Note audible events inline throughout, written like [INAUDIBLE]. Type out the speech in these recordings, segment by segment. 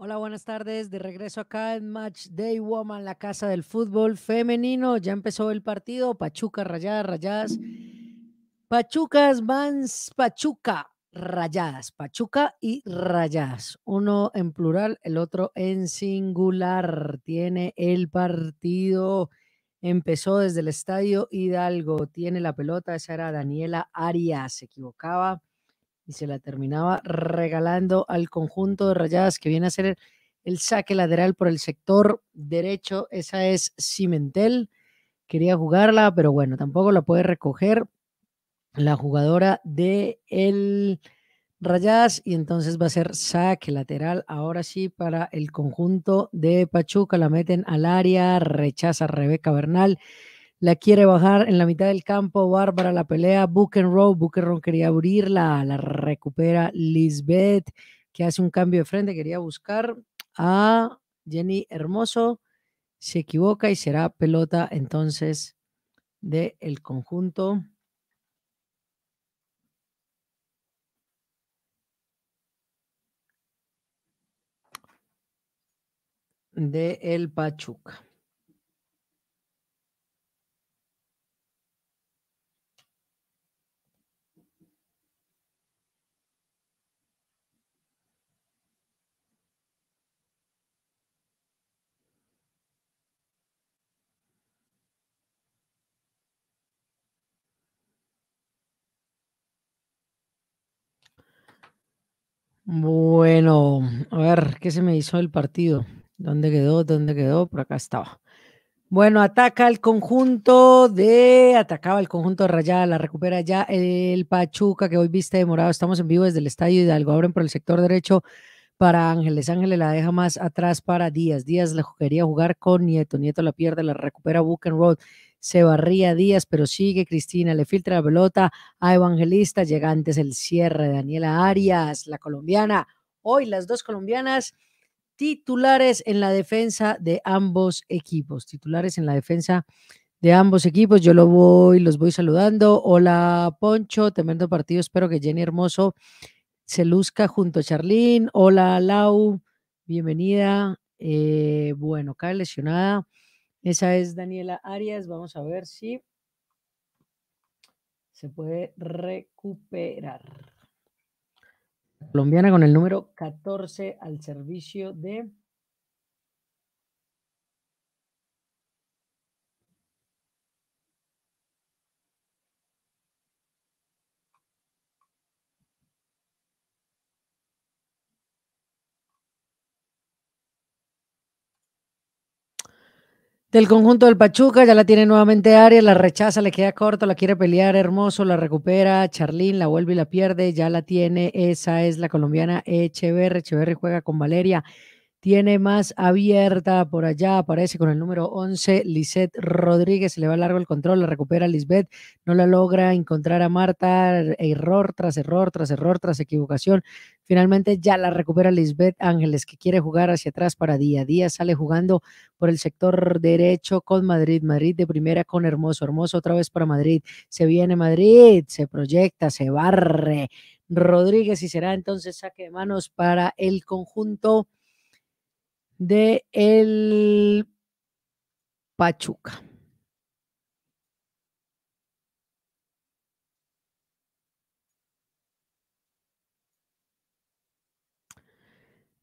Hola, buenas tardes. De regreso acá en Match Day Woman, la casa del fútbol femenino. Ya empezó el partido. Pachuca, rayadas, rayas Pachucas, Vans, Pachuca, rayadas. Pachuca y rayas Uno en plural, el otro en singular. Tiene el partido. Empezó desde el estadio Hidalgo. Tiene la pelota. Esa era Daniela Arias. Se equivocaba y se la terminaba regalando al conjunto de Rayadas que viene a ser el saque lateral por el sector derecho. Esa es Cimentel. Quería jugarla, pero bueno, tampoco la puede recoger la jugadora de el Rayadas y entonces va a ser saque lateral. Ahora sí para el conjunto de Pachuca la meten al área, rechaza Rebeca Bernal la quiere bajar en la mitad del campo, bárbara la pelea, Booker Rowe quería abrirla, la recupera Lisbeth, que hace un cambio de frente, quería buscar a Jenny Hermoso, se equivoca y será pelota entonces del el conjunto. de el Pachuca. Bueno, a ver, ¿qué se me hizo el partido? ¿Dónde quedó? ¿Dónde quedó? Por acá estaba. Bueno, ataca el conjunto de, atacaba el conjunto de Rayada, la recupera ya el Pachuca que hoy viste de morado. Estamos en vivo desde el Estadio Hidalgo. Abren por el sector derecho para Ángeles. Ángeles la deja más atrás para Díaz. Díaz la quería jugar con Nieto. Nieto la pierde, la recupera Buchenroth. Road se barría Díaz, pero sigue Cristina, le filtra la pelota a Evangelista, llega antes el cierre Daniela Arias, la colombiana. Hoy las dos colombianas titulares en la defensa de ambos equipos, titulares en la defensa de ambos equipos. Yo lo voy, los voy saludando. Hola Poncho, tremendo partido. Espero que Jenny Hermoso se luzca junto a Charlín. Hola Lau, bienvenida. Eh, bueno, cae lesionada. Esa es Daniela Arias. Vamos a ver si se puede recuperar. Colombiana con el número 14 al servicio de del conjunto del Pachuca, ya la tiene nuevamente Arias, la rechaza, le queda corto, la quiere pelear, hermoso, la recupera, Charlín la vuelve y la pierde, ya la tiene, esa es la colombiana Echeverre, Echeverri juega con Valeria, tiene más abierta por allá, aparece con el número 11, Lisette Rodríguez, se le va largo el control, la recupera Lisbeth, no la logra encontrar a Marta, error tras error, tras error, tras equivocación, finalmente ya la recupera Lisbeth Ángeles, que quiere jugar hacia atrás para día a día, sale jugando por el sector derecho con Madrid, Madrid de primera con Hermoso, Hermoso otra vez para Madrid, se viene Madrid, se proyecta, se barre, Rodríguez y será entonces saque de manos para el conjunto de el Pachuca.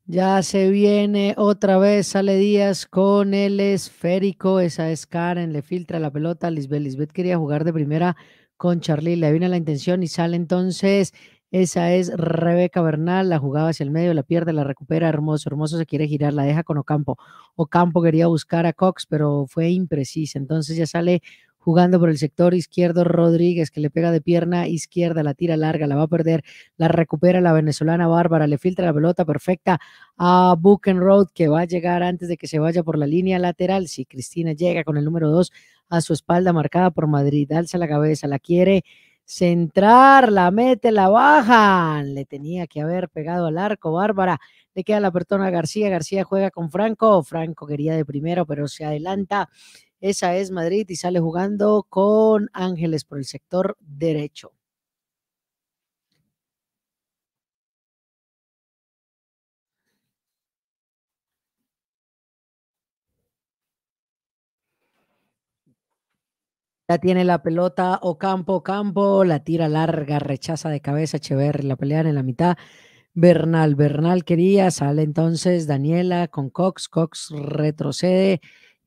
Ya se viene otra vez, sale Díaz con el esférico. Esa es Karen, le filtra la pelota a Lisbeth. Lisbeth quería jugar de primera con Charly, le viene la intención y sale entonces esa es Rebeca Bernal, la jugaba hacia el medio, la pierde, la recupera, hermoso, hermoso se quiere girar, la deja con Ocampo. Ocampo quería buscar a Cox, pero fue imprecisa, entonces ya sale jugando por el sector izquierdo Rodríguez, que le pega de pierna izquierda, la tira larga, la va a perder, la recupera la venezolana Bárbara, le filtra la pelota perfecta a Road, que va a llegar antes de que se vaya por la línea lateral. Si sí, Cristina llega con el número 2 a su espalda, marcada por Madrid, alza la cabeza, la quiere centrar, la mete, la bajan. Le tenía que haber pegado al arco, Bárbara. Le queda la persona a García. García juega con Franco. Franco quería de primero, pero se adelanta. Esa es Madrid y sale jugando con Ángeles por el sector derecho. Ya tiene la pelota Ocampo, Campo, la tira larga, rechaza de cabeza chever la pelean en la mitad. Bernal, Bernal quería, sale entonces Daniela con Cox, Cox retrocede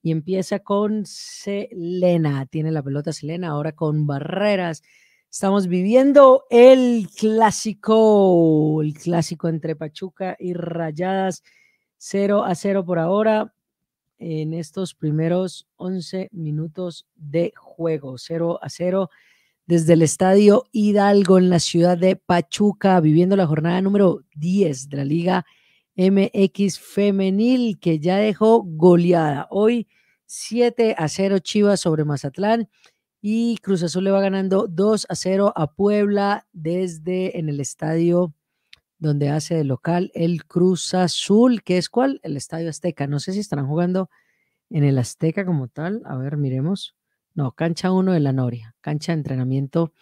y empieza con Selena, tiene la pelota Selena ahora con Barreras. Estamos viviendo el clásico, el clásico entre Pachuca y Rayadas, 0 a 0 por ahora en estos primeros 11 minutos de juego, 0 a 0 desde el Estadio Hidalgo en la ciudad de Pachuca, viviendo la jornada número 10 de la Liga MX Femenil, que ya dejó goleada. Hoy 7 a 0 Chivas sobre Mazatlán y Cruz Azul le va ganando 2 a 0 a Puebla desde en el Estadio donde hace de local el Cruz Azul, que es cuál? El Estadio Azteca. No sé si estarán jugando en el Azteca como tal. A ver, miremos. No, cancha 1 de la Noria, cancha de entrenamiento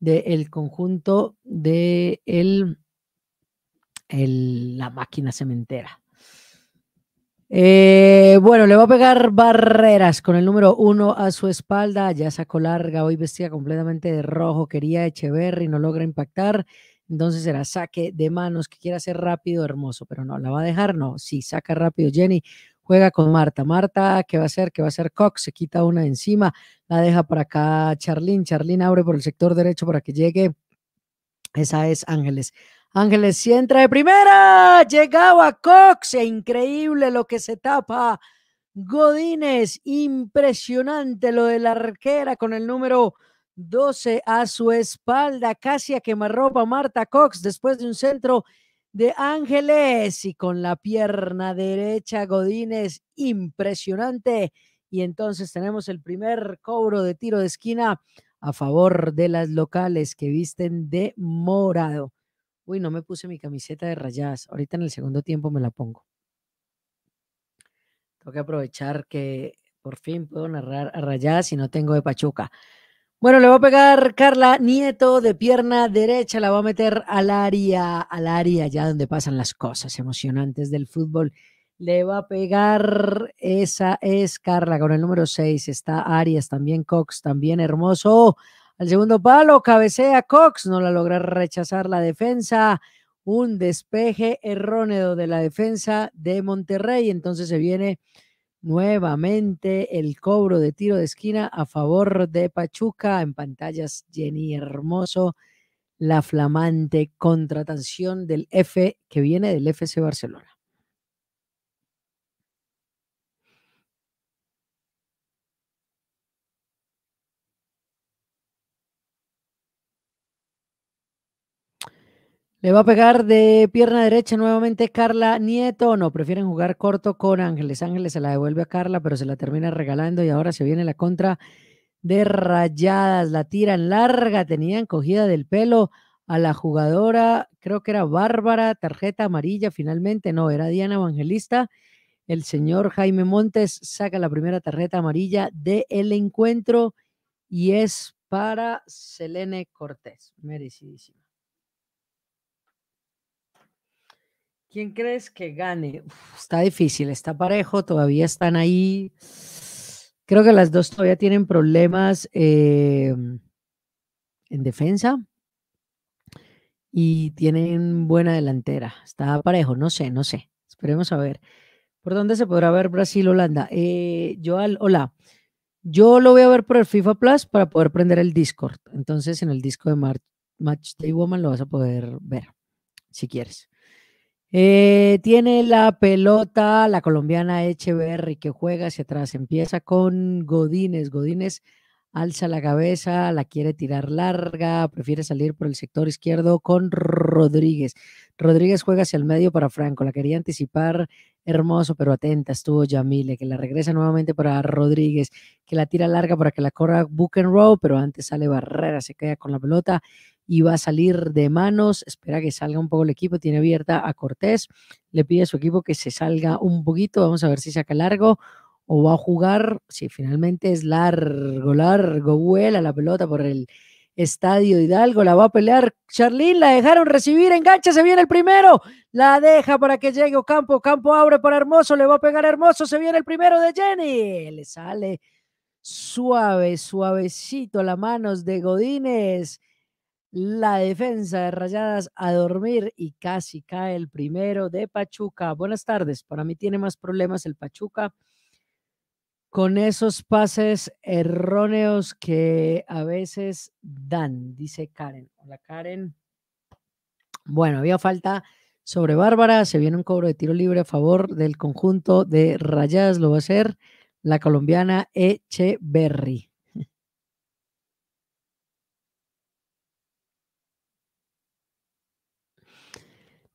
del conjunto de el, la máquina cementera. Eh, bueno, le va a pegar barreras con el número uno a su espalda. Ya sacó larga, hoy vestida completamente de rojo. Quería Echeverry, no logra impactar entonces será saque de manos que quiera ser rápido, hermoso, pero no, la va a dejar, no, sí, saca rápido Jenny, juega con Marta, Marta, ¿qué va a hacer? ¿Qué va a hacer Cox? Se quita una encima, la deja para acá Charlín, Charlín abre por el sector derecho para que llegue, esa es Ángeles. Ángeles, si entra de primera, llegaba Cox, e increíble lo que se tapa. Godínez, impresionante lo de la arquera con el número 12 a su espalda, casi a quemarropa Marta Cox después de un centro de Ángeles y con la pierna derecha Godínez, impresionante. Y entonces tenemos el primer cobro de tiro de esquina a favor de las locales que visten de morado. Uy, no me puse mi camiseta de Rayas. Ahorita en el segundo tiempo me la pongo. Tengo que aprovechar que por fin puedo narrar a Rayaz y no tengo de Pachuca. Bueno, le va a pegar Carla Nieto de pierna derecha, la va a meter al área, al área, ya donde pasan las cosas emocionantes del fútbol. Le va a pegar, esa es Carla, con el número 6 está Arias, también Cox, también hermoso. Al segundo palo, cabecea Cox, no la logra rechazar la defensa. Un despeje erróneo de la defensa de Monterrey, entonces se viene nuevamente el cobro de tiro de esquina a favor de Pachuca. En pantallas, Jenny Hermoso, la flamante contratación del F que viene del FC Barcelona. Le va a pegar de pierna derecha nuevamente Carla Nieto. no, prefieren jugar corto con Ángeles. Ángeles se la devuelve a Carla, pero se la termina regalando y ahora se viene la contra de rayadas. La tiran larga, tenían cogida del pelo a la jugadora, creo que era Bárbara, tarjeta amarilla finalmente, no, era Diana Evangelista. El señor Jaime Montes saca la primera tarjeta amarilla del encuentro y es para Selene Cortés. Merecidísima. ¿Quién crees que gane? está difícil, está parejo, todavía están ahí. Creo que las dos todavía tienen problemas eh, en defensa y tienen buena delantera. Está parejo, no sé, no sé. Esperemos a ver. ¿Por dónde se podrá ver Brasil-Holanda? Yo eh, hola. Yo lo voy a ver por el FIFA Plus para poder prender el Discord. Entonces, en el disco de Match Day Woman lo vas a poder ver, si quieres. Eh, tiene la pelota la colombiana Echeverry que juega hacia atrás. Empieza con Godínez. Godínez alza la cabeza, la quiere tirar larga, prefiere salir por el sector izquierdo con Rodríguez. Rodríguez juega hacia el medio para Franco, la quería anticipar, hermoso, pero atenta estuvo Yamile, que la regresa nuevamente para Rodríguez, que la tira larga para que la corra row pero antes sale Barrera, se queda con la pelota y va a salir de manos, espera que salga un poco el equipo, tiene abierta a Cortés, le pide a su equipo que se salga un poquito, vamos a ver si saca largo o va a jugar, si finalmente es largo, largo, vuela la pelota por el estadio Hidalgo, la va a pelear Charlín, la dejaron recibir, engancha, se viene el primero, la deja para que llegue campo Campo abre para Hermoso, le va a pegar Hermoso, se viene el primero de Jenny, le sale suave, suavecito las manos de Godínez, la defensa de Rayadas a dormir y casi cae el primero de Pachuca. Buenas tardes, para mí tiene más problemas el Pachuca con esos pases erróneos que a veces dan, dice Karen. Hola Karen. Bueno, había falta sobre Bárbara, se viene un cobro de tiro libre a favor del conjunto de rayas. lo va a hacer la colombiana Echeverry.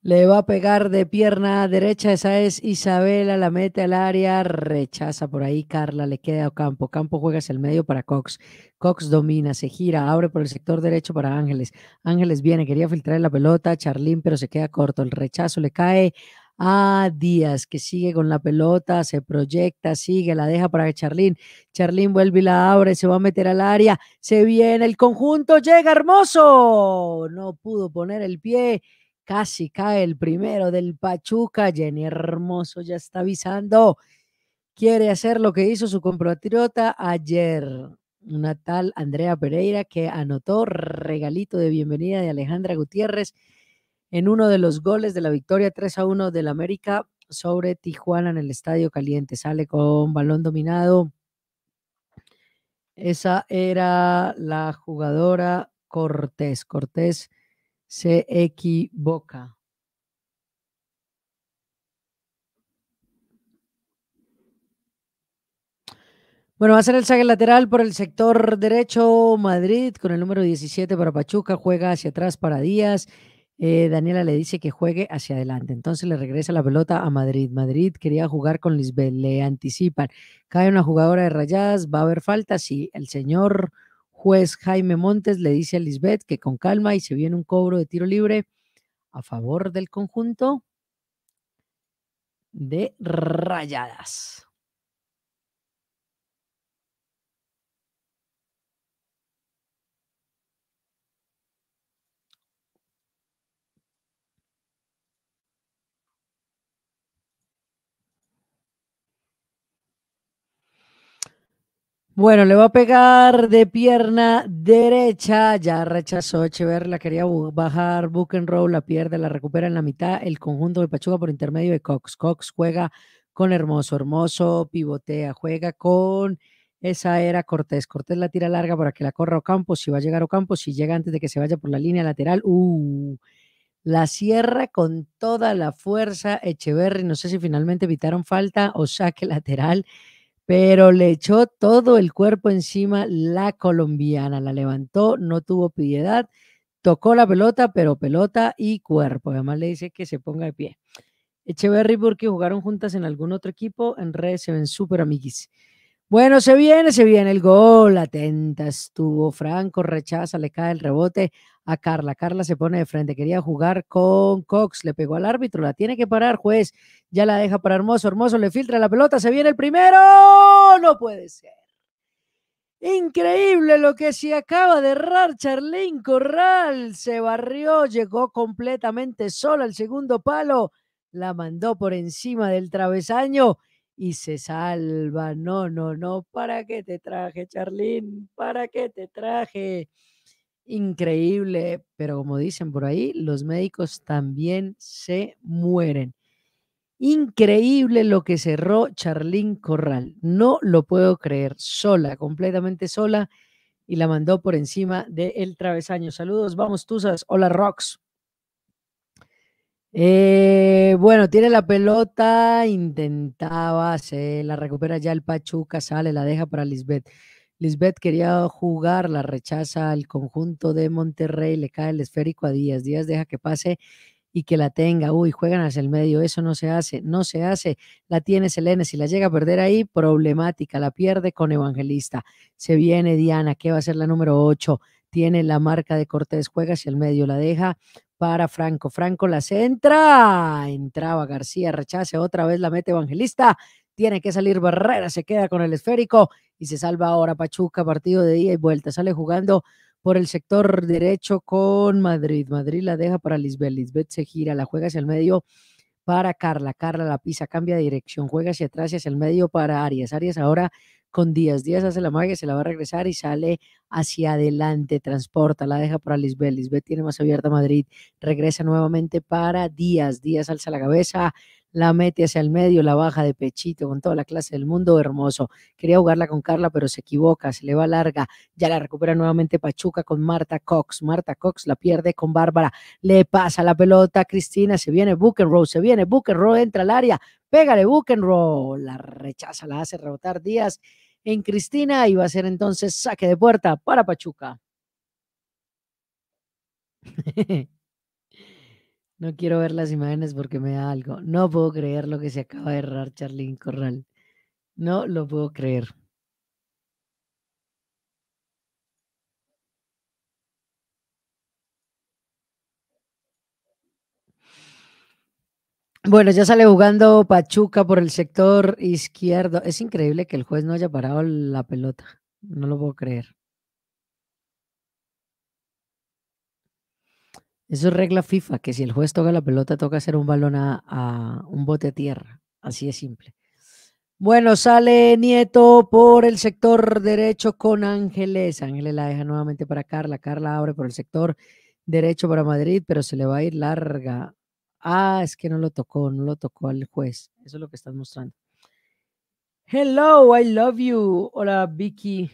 Le va a pegar de pierna derecha, esa es Isabela, la mete al área, rechaza por ahí Carla, le queda a Campo. Campo juega hacia el medio para Cox. Cox domina, se gira, abre por el sector derecho para Ángeles. Ángeles viene, quería filtrar la pelota, Charlín, pero se queda corto. El rechazo le cae a Díaz, que sigue con la pelota, se proyecta, sigue, la deja para Charlín. Charlín vuelve y la abre, se va a meter al área, se viene el conjunto, llega hermoso. No pudo poner el pie Casi cae el primero del Pachuca. Jenny Hermoso ya está avisando. Quiere hacer lo que hizo su compatriota ayer. Una tal Andrea Pereira que anotó regalito de bienvenida de Alejandra Gutiérrez en uno de los goles de la victoria 3 a 1 del América sobre Tijuana en el Estadio Caliente. Sale con balón dominado. Esa era la jugadora Cortés. Cortés se equivoca. Bueno, va a ser el saque lateral por el sector derecho Madrid con el número 17 para Pachuca. Juega hacia atrás para Díaz. Eh, Daniela le dice que juegue hacia adelante. Entonces le regresa la pelota a Madrid. Madrid quería jugar con Lisbeth. Le anticipan. Cae una jugadora de rayadas. ¿Va a haber falta? Sí. El señor Juez Jaime Montes le dice a Lisbeth que con calma y se viene un cobro de tiro libre a favor del conjunto de Rayadas. Bueno, le va a pegar de pierna derecha. Ya rechazó Echever, la quería bajar Book and Roll, la pierde, la recupera en la mitad. El conjunto de Pachuca por intermedio de Cox. Cox juega con Hermoso. Hermoso pivotea, juega con esa era Cortés. Cortés la tira larga para que la corra Ocampo. Si va a llegar Ocampo, si llega antes de que se vaya por la línea lateral. Uh, la cierra con toda la fuerza Echeverry. No sé si finalmente evitaron falta o saque lateral pero le echó todo el cuerpo encima la colombiana, la levantó, no tuvo piedad, tocó la pelota, pero pelota y cuerpo. Además le dice que se ponga de pie. Echeverry porque jugaron juntas en algún otro equipo, en redes se ven súper amiguis. Bueno, se viene, se viene el gol. Atenta estuvo Franco, rechaza, le cae el rebote a Carla. Carla se pone de frente, quería jugar con Cox, le pegó al árbitro, la tiene que parar, juez. Ya la deja para Hermoso, Hermoso le filtra la pelota, se viene el primero. No puede ser. Increíble lo que se acaba de errar Charlín Corral. Se barrió, llegó completamente sola al segundo palo, la mandó por encima del travesaño y se salva. No, no, no, ¿para qué te traje, Charlín? ¿Para qué te traje? Increíble, pero como dicen por ahí, los médicos también se mueren. Increíble lo que cerró Charlín Corral. No lo puedo creer, sola, completamente sola, y la mandó por encima del travesaño. Saludos, vamos, tusas, Hola, Rox. Eh, bueno, tiene la pelota, intentaba, se la recupera ya el Pachuca, sale, la deja para Lisbeth. Lisbeth quería jugar, la rechaza al conjunto de Monterrey, le cae el esférico a Díaz. Díaz deja que pase y que la tenga. Uy, juegan hacia el medio, eso no se hace, no se hace. La tiene Selene, si la llega a perder ahí, problemática, la pierde con Evangelista. Se viene Diana, que va a ser la número 8. Tiene la marca de Cortés, juega hacia el medio, la deja para Franco. Franco la centra, entraba García, Rechace otra vez la meta evangelista, tiene que salir Barrera, se queda con el esférico y se salva ahora Pachuca, partido de día y vuelta, sale jugando por el sector derecho con Madrid. Madrid la deja para Lisbeth, Lisbeth se gira, la juega hacia el medio para Carla, Carla la pisa, cambia de dirección, juega hacia atrás, hacia el medio para Arias, Arias ahora con Díaz. Díaz hace la magia, se la va a regresar y sale hacia adelante, transporta, la deja para Lisbeth. Lisbeth tiene más abierta Madrid, regresa nuevamente para Díaz. Díaz alza la cabeza, la mete hacia el medio, la baja de pechito con toda la clase del mundo, hermoso. Quería jugarla con Carla, pero se equivoca, se le va larga, ya la recupera nuevamente Pachuca con Marta Cox. Marta Cox la pierde con Bárbara, le pasa la pelota a Cristina, se viene Buckenroll se viene Buckenroll, entra al área, pégale Buckenroll, la rechaza, la hace rebotar Díaz en Cristina y va a ser entonces saque de puerta para Pachuca. [LAUGHS] No quiero ver las imágenes porque me da algo. No puedo creer lo que se acaba de errar Charlene Corral. No lo puedo creer. Bueno, ya sale jugando Pachuca por el sector izquierdo. Es increíble que el juez no haya parado la pelota. No lo puedo creer. Eso es regla FIFA, que si el juez toca la pelota, toca hacer un balón a, un bote a tierra. Así es simple. Bueno, sale Nieto por el sector derecho con Ángeles. Ángeles la deja nuevamente para Carla. Carla abre por el sector derecho para Madrid, pero se le va a ir larga. Ah, es que no lo tocó, no lo tocó al juez. Eso es lo que estás mostrando. Hello, I love you. Hola, Vicky.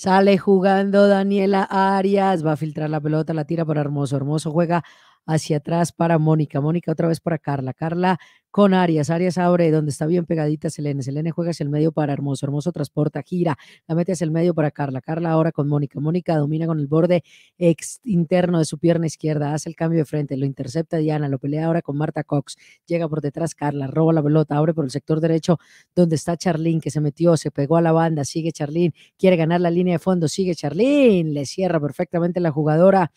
Sale jugando Daniela Arias, va a filtrar la pelota, la tira por Hermoso. Hermoso juega hacia atrás para Mónica. Mónica otra vez para Carla. Carla con Arias. Arias abre donde está bien pegadita Selene. Selene juega hacia el medio para Hermoso. Hermoso transporta, gira, la mete hacia el medio para Carla. Carla ahora con Mónica. Mónica domina con el borde interno de su pierna izquierda. Hace el cambio de frente, lo intercepta Diana, lo pelea ahora con Marta Cox. Llega por detrás Carla, roba la pelota, abre por el sector derecho donde está Charlín, que se metió, se pegó a la banda. Sigue Charlín, quiere ganar la línea de fondo. Sigue Charlín, le cierra perfectamente la jugadora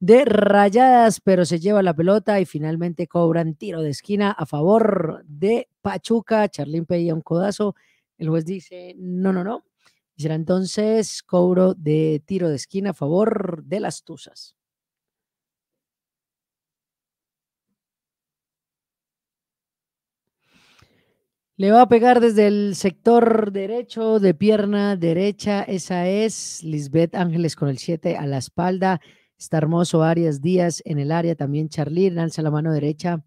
de Rayadas, pero se lleva la pelota y finalmente cobran tiro de esquina a favor de Pachuca. Charlín pedía un codazo, el juez dice no, no, no. Y será entonces cobro de tiro de esquina a favor de las Tuzas. Le va a pegar desde el sector derecho, de pierna derecha. Esa es Lisbeth Ángeles con el 7 a la espalda. Está hermoso Arias Díaz en el área. También Charlín alza la mano derecha.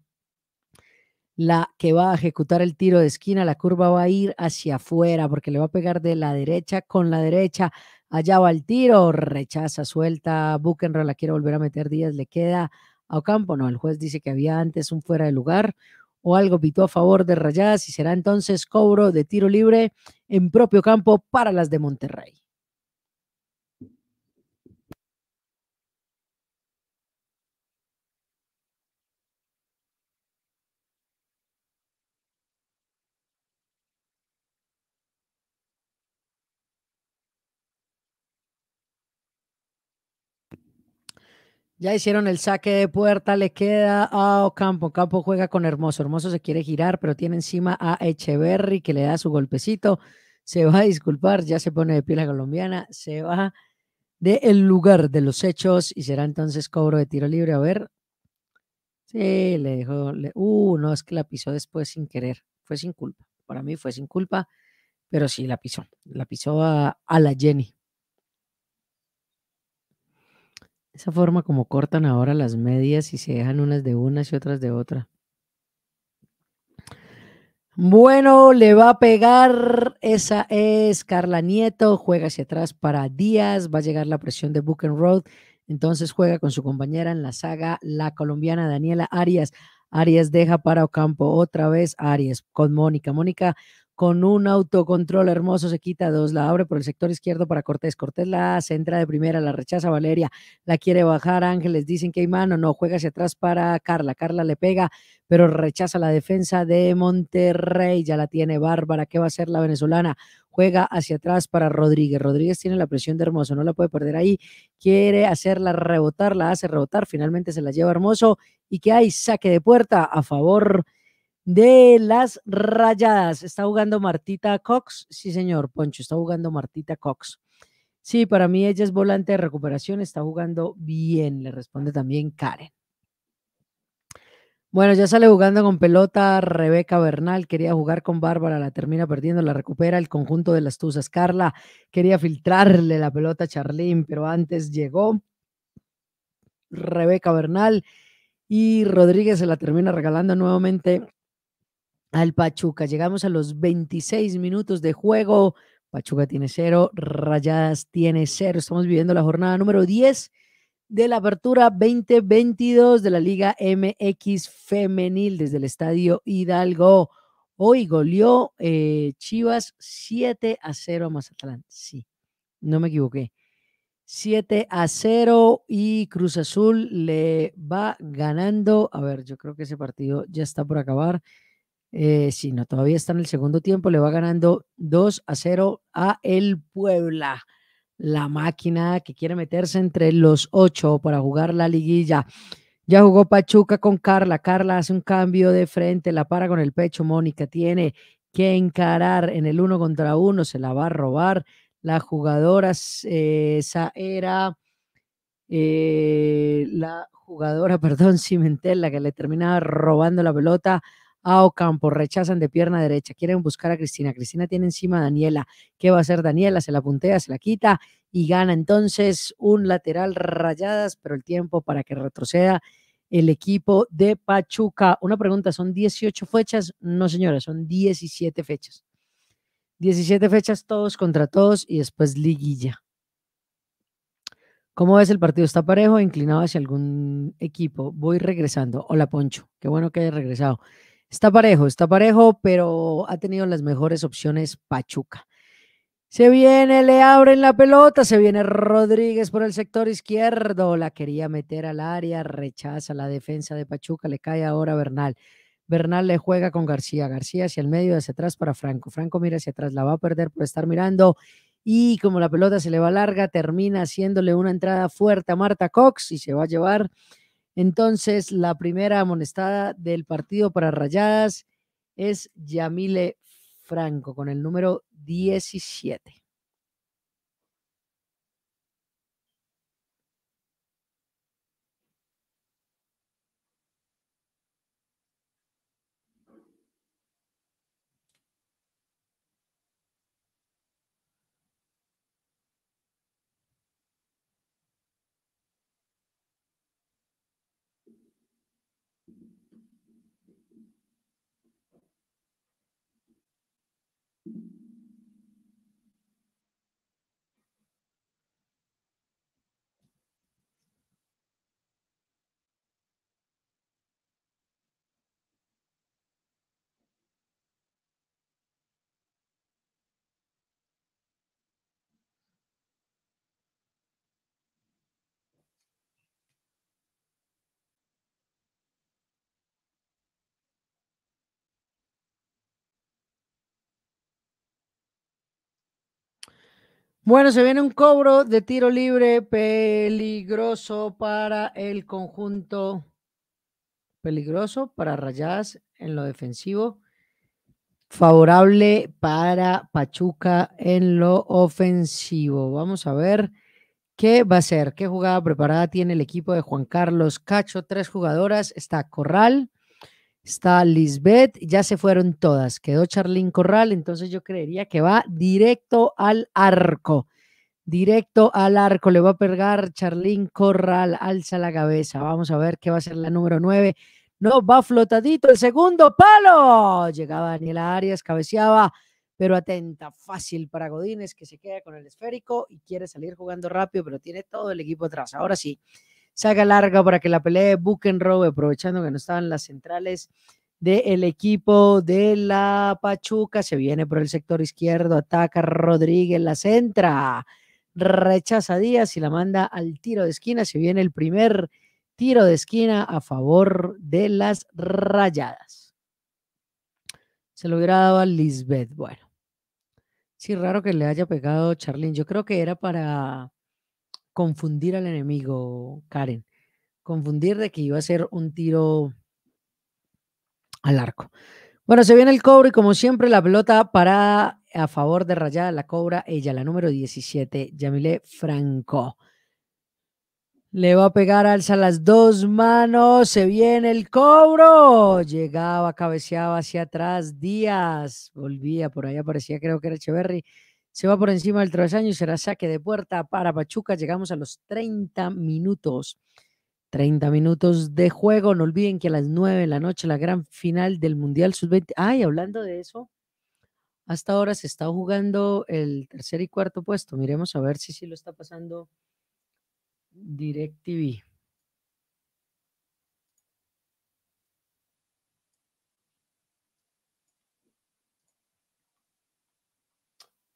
La que va a ejecutar el tiro de esquina, la curva va a ir hacia afuera porque le va a pegar de la derecha con la derecha. Allá va el tiro, rechaza, suelta. Buchenra la quiere volver a meter Díaz, le queda a Ocampo. No, el juez dice que había antes un fuera de lugar o algo pitó a favor de Rayadas y será entonces cobro de tiro libre en propio campo para las de Monterrey. Ya hicieron el saque de puerta, le queda a Ocampo. Campo juega con Hermoso. Hermoso se quiere girar, pero tiene encima a Echeverry que le da su golpecito. Se va a disculpar, ya se pone de pie la colombiana, se va del el lugar de los hechos y será entonces cobro de tiro libre. A ver. Sí, le dejó. uh, no, es que la pisó después sin querer. Fue sin culpa. Para mí fue sin culpa, pero sí la pisó. La pisó a la Jenny. Esa forma como cortan ahora las medias y se dejan unas de unas y otras de otra. Bueno, le va a pegar. Esa es Carla Nieto. Juega hacia atrás para Díaz. Va a llegar la presión de Book Road. Entonces juega con su compañera en la saga, la colombiana Daniela Arias. Arias deja para Ocampo otra vez. Arias con Mónica. Mónica con un autocontrol hermoso, se quita dos, la abre por el sector izquierdo para Cortés, Cortés la centra entra de primera, la rechaza Valeria, la quiere bajar Ángeles, dicen que hay mano, no, juega hacia atrás para Carla, Carla le pega, pero rechaza la defensa de Monterrey, ya la tiene Bárbara, ¿qué va a hacer la venezolana? Juega hacia atrás para Rodríguez, Rodríguez tiene la presión de Hermoso, no la puede perder ahí, quiere hacerla rebotar, la hace rebotar, finalmente se la lleva Hermoso y que hay saque de puerta a favor de las rayadas. Está jugando Martita Cox. Sí, señor Poncho, está jugando Martita Cox. Sí, para mí ella es volante de recuperación, está jugando bien, le responde también Karen. Bueno, ya sale jugando con pelota Rebeca Bernal, quería jugar con Bárbara, la termina perdiendo, la recupera el conjunto de las Tuzas. Carla quería filtrarle la pelota a Charlín, pero antes llegó Rebeca Bernal y Rodríguez se la termina regalando nuevamente al Pachuca. Llegamos a los 26 minutos de juego. Pachuca tiene cero, Rayadas tiene cero. Estamos viviendo la jornada número 10 de la apertura 2022 de la Liga MX Femenil desde el Estadio Hidalgo. Hoy goleó eh, Chivas 7 a 0 a Mazatlán. Sí, no me equivoqué. 7 a 0 y Cruz Azul le va ganando. A ver, yo creo que ese partido ya está por acabar. Eh, no, todavía está en el segundo tiempo, le va ganando 2 a 0 a el Puebla. La máquina que quiere meterse entre los ocho para jugar la liguilla. Ya jugó Pachuca con Carla. Carla hace un cambio de frente, la para con el pecho. Mónica tiene que encarar en el uno contra uno, se la va a robar. La jugadora, eh, esa era eh, la jugadora, [LAUGHS] perdón, Cimentel, la que le terminaba robando la pelota a ah, Ocampo, rechazan de pierna derecha, quieren buscar a Cristina. Cristina tiene encima a Daniela. ¿Qué va a hacer Daniela? Se la puntea, se la quita y gana entonces un lateral rayadas, pero el tiempo para que retroceda el equipo de Pachuca. Una pregunta, ¿son 18 fechas? No, señora, son 17 fechas. 17 fechas todos contra todos y después liguilla. ¿Cómo ves el partido? ¿Está parejo inclinado hacia algún equipo? Voy regresando. Hola, Poncho. Qué bueno que hayas regresado. Está parejo, está parejo, pero ha tenido las mejores opciones Pachuca. Se viene, le abren la pelota, se viene Rodríguez por el sector izquierdo, la quería meter al área, rechaza la defensa de Pachuca, le cae ahora Bernal. Bernal le juega con García, García hacia el medio, hacia atrás para Franco. Franco mira hacia atrás, la va a perder por estar mirando y como la pelota se le va larga, termina haciéndole una entrada fuerte a Marta Cox y se va a llevar entonces, la primera amonestada del partido para Rayadas es Yamile Franco con el número 17. Bueno, se viene un cobro de tiro libre peligroso para el conjunto. Peligroso para Rayas en lo defensivo. Favorable para Pachuca en lo ofensivo. Vamos a ver qué va a ser, qué jugada preparada tiene el equipo de Juan Carlos Cacho. Tres jugadoras. Está Corral, Está Lisbeth, ya se fueron todas. Quedó Charlín Corral, entonces yo creería que va directo al arco. Directo al arco, le va a pegar Charlín Corral, alza la cabeza. Vamos a ver qué va a ser la número 9. No, va flotadito el segundo palo. Llegaba Daniela Arias, cabeceaba, pero atenta, fácil para Godínez, que se queda con el esférico y quiere salir jugando rápido, pero tiene todo el equipo atrás. Ahora sí, se larga para que la pelee Buchenrobe, aprovechando que no estaban las centrales del equipo de la Pachuca. Se viene por el sector izquierdo, ataca Rodríguez, la centra, rechaza Díaz y la manda al tiro de esquina. Se viene el primer tiro de esquina a favor de las rayadas. Se lo hubiera dado a Lisbeth. Bueno, sí, raro que le haya pegado Charlín. Yo creo que era para confundir al enemigo, Karen. Confundir de que iba a ser un tiro al arco. Bueno, se viene el cobro y como siempre la pelota parada a favor de Rayada la cobra ella, la número 17, Yamile Franco. Le va a pegar, alza las dos manos, se viene el cobro. Llegaba, cabeceaba hacia atrás, Díaz, volvía, por ahí aparecía, creo que era Echeverry se va por encima del travesaño y será saque de puerta para Pachuca. Llegamos a los 30 minutos. 30 minutos de juego. No olviden que a las 9 de la noche la gran final del Mundial Sub-20. Ay, hablando de eso, hasta ahora se está jugando el tercer y cuarto puesto. Miremos a ver si sí lo está pasando DirecTV.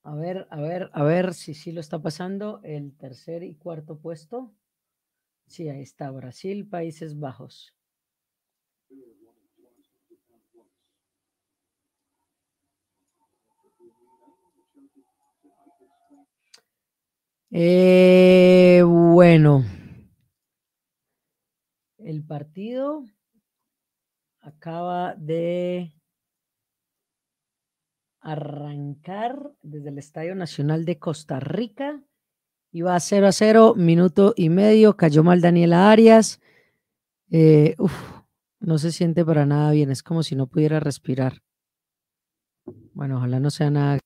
A ver, a ver, a ver si sí lo está pasando. El tercer y cuarto puesto. Sí, ahí está Brasil, Países Bajos. Eh, bueno, el partido acaba de arrancar desde el Estadio Nacional de Costa Rica. Iba a 0 a 0, minuto y medio, cayó mal Daniela Arias. Eh, no se siente para nada bien, es como si no pudiera respirar. Bueno, ojalá no sea nada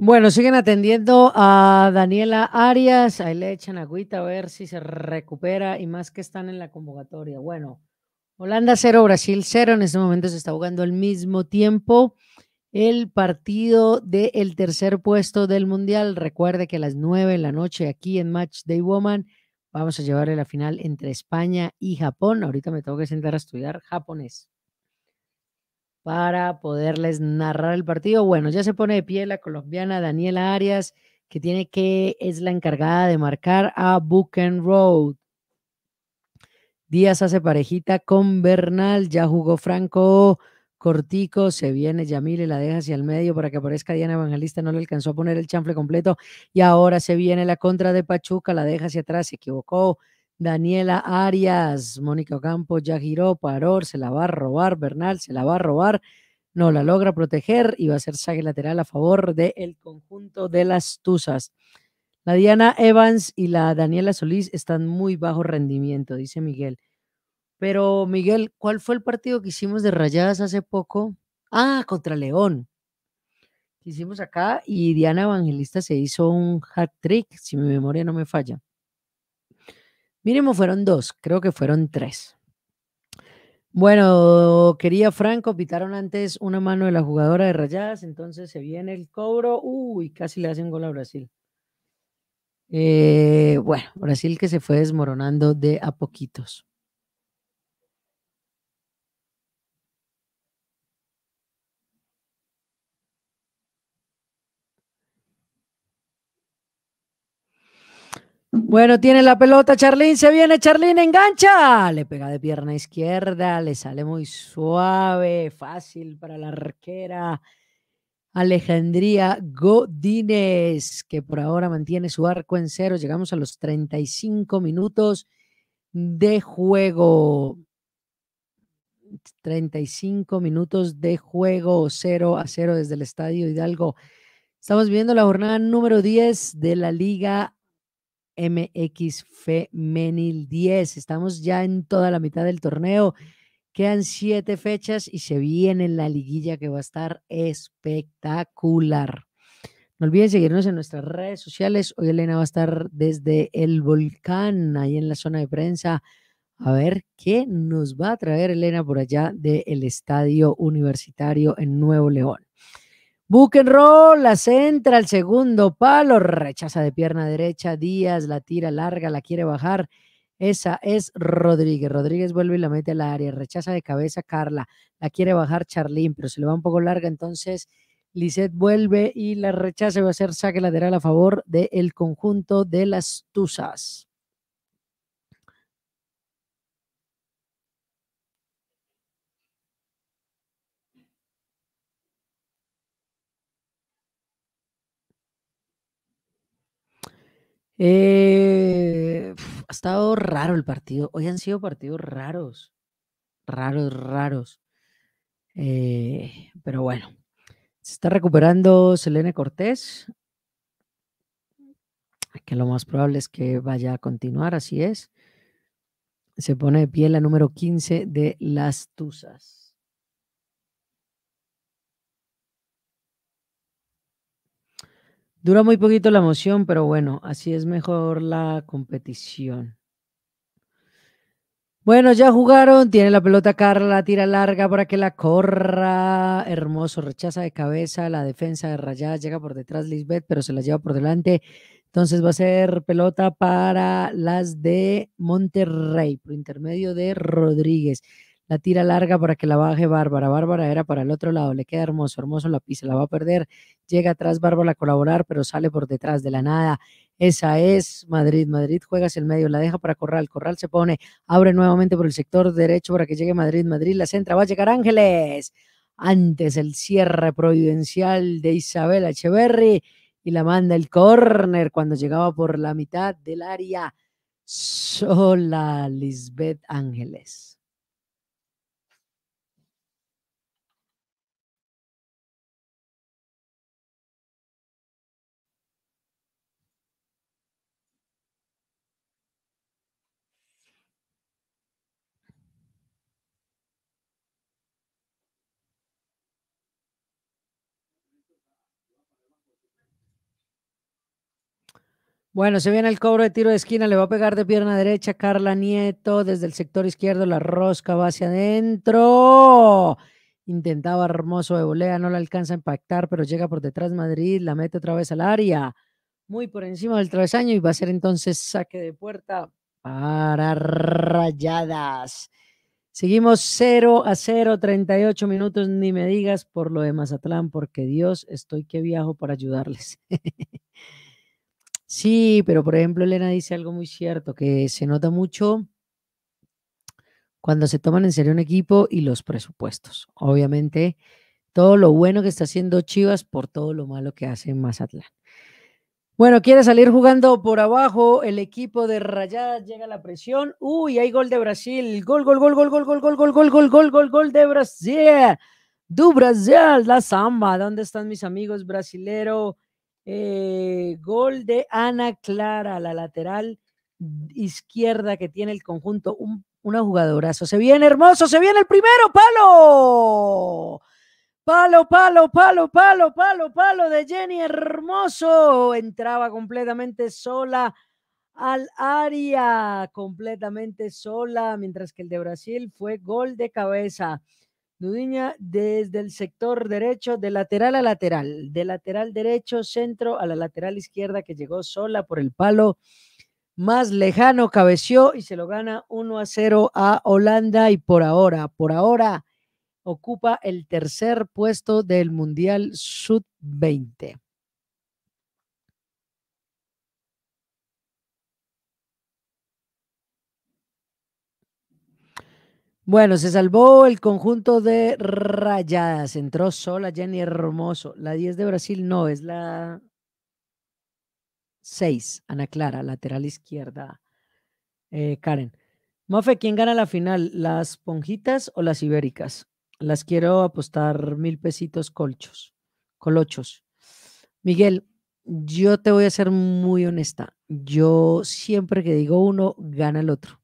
Bueno, siguen atendiendo a Daniela Arias. Ahí le echan agüita a ver si se recupera y más que están en la convocatoria. Bueno, Holanda cero, Brasil cero, En este momento se está jugando al mismo tiempo el partido del tercer puesto del Mundial. Recuerde que a las nueve de la noche aquí en Match Day Woman vamos a llevarle la final entre España y Japón. Ahorita me tengo que sentar a estudiar japonés para poderles narrar el partido. Bueno, ya se pone de pie la colombiana Daniela Arias, que tiene que es la encargada de marcar a Road. Díaz hace parejita con Bernal, ya jugó Franco Cortico, se viene Yamile, la deja hacia el medio para que aparezca Diana Evangelista, no le alcanzó a poner el chanfle completo y ahora se viene la contra de Pachuca, la deja hacia atrás, se equivocó, Daniela Arias, Mónica Ocampo ya giró, Paror, se la va a robar, Bernal se la va a robar, no la logra proteger y va a ser saque lateral a favor del el conjunto de las Tuzas. La Diana Evans y la Daniela Solís están muy bajo rendimiento, dice Miguel. Pero Miguel, ¿cuál fue el partido que hicimos de rayadas hace poco? Ah, contra León. hicimos acá y Diana Evangelista se hizo un hat trick, si mi memoria no me falla. Mínimo fueron dos, creo que fueron tres. Bueno, quería Franco, pitaron antes una mano de la jugadora de Rayadas, entonces se viene el cobro. Uy, casi le hacen gol a Brasil. Eh, bueno, Brasil que se fue desmoronando de a poquitos. Bueno, tiene la pelota Charlín, se viene Charlín, engancha, le pega de pierna izquierda, le sale muy suave, fácil para la arquera. Alejandría Godínez, que por ahora mantiene su arco en cero. Llegamos a los 35 minutos de juego. 35 minutos de juego 0 a 0 desde el Estadio Hidalgo. Estamos viendo la jornada número 10 de la Liga MX Femenil 10. Estamos ya en toda la mitad del torneo. Quedan siete fechas y se viene la liguilla que va a estar espectacular. No olviden seguirnos en nuestras redes sociales. Hoy Elena va a estar desde el volcán, ahí en la zona de prensa. A ver qué nos va a traer Elena por allá del estadio universitario en Nuevo León roll la centra al segundo palo, rechaza de pierna derecha, Díaz la tira larga, la quiere bajar. Esa es Rodríguez. Rodríguez vuelve y la mete al área, rechaza de cabeza Carla, la quiere bajar Charlín, pero se le va un poco larga, entonces Lisset vuelve y la rechaza, va a ser saque lateral a favor del conjunto de las Tuzas. Eh, ha estado raro el partido. Hoy han sido partidos raros. Raros, raros. Eh, pero bueno, se está recuperando Selene Cortés, que lo más probable es que vaya a continuar, así es. Se pone de pie la número 15 de las Tuzas. Dura muy poquito la emoción, pero bueno, así es mejor la competición. Bueno, ya jugaron. Tiene la pelota Carla, tira larga para que la corra. Hermoso, rechaza de cabeza. La defensa de Rayadas llega por detrás Lisbeth, pero se la lleva por delante. Entonces va a ser pelota para las de Monterrey, por intermedio de Rodríguez la tira larga para que la baje Bárbara. Bárbara era para el otro lado, le queda hermoso, hermoso la pisa, la va a perder. Llega atrás Bárbara a colaborar, pero sale por detrás de la nada. Esa es Madrid. Madrid juega hacia el medio, la deja para Corral. Corral se pone, abre nuevamente por el sector derecho para que llegue Madrid. Madrid la centra, va a llegar Ángeles. Antes el cierre providencial de Isabel Echeverry y la manda el córner cuando llegaba por la mitad del área. Sola Lisbeth Ángeles. Bueno, se viene el cobro de tiro de esquina, le va a pegar de pierna derecha Carla Nieto desde el sector izquierdo, la rosca va hacia adentro. Intentaba hermoso de volea, no la alcanza a impactar, pero llega por detrás Madrid, la mete otra vez al área, muy por encima del travesaño y va a ser entonces saque de puerta para rayadas. Seguimos 0 a 0, 38 minutos, ni me digas por lo de Mazatlán, porque Dios, estoy que viajo para ayudarles. [LAUGHS] Sí, pero por ejemplo, Elena dice algo muy cierto, que se nota mucho cuando se toman en serio un equipo y los presupuestos. Obviamente, todo lo bueno que está haciendo Chivas por todo lo malo que hace Mazatlán. Bueno, quiere salir jugando por abajo el equipo de Rayadas, llega la presión. Uy, hay gol de Brasil. Gol, gol, gol, gol, gol, gol, gol, gol, gol, gol, gol, gol, gol de Brasil. Du Brasil, la samba. ¿Dónde están mis amigos brasileños? Eh, gol de Ana Clara, la lateral izquierda que tiene el conjunto. una jugadorazo. Se viene hermoso, se viene el primero, palo. Palo, palo, palo, palo, palo, palo de Jenny Hermoso. Entraba completamente sola al área, completamente sola, mientras que el de Brasil fue gol de cabeza. Dudiña desde el sector derecho, de lateral a lateral, de lateral derecho, centro a la lateral izquierda que llegó sola por el palo más lejano, cabeció y se lo gana 1 a 0 a Holanda y por ahora, por ahora ocupa el tercer puesto del Mundial Sud 20. Bueno, se salvó el conjunto de rayadas. Entró sola Jenny Hermoso. La 10 de Brasil no, es la 6, Ana Clara, lateral izquierda. Eh, Karen. Mofe, ¿quién gana la final? ¿Las Ponjitas o las Ibéricas? Las quiero apostar mil pesitos colchos, colochos. Miguel, yo te voy a ser muy honesta. Yo siempre que digo uno, gana el otro.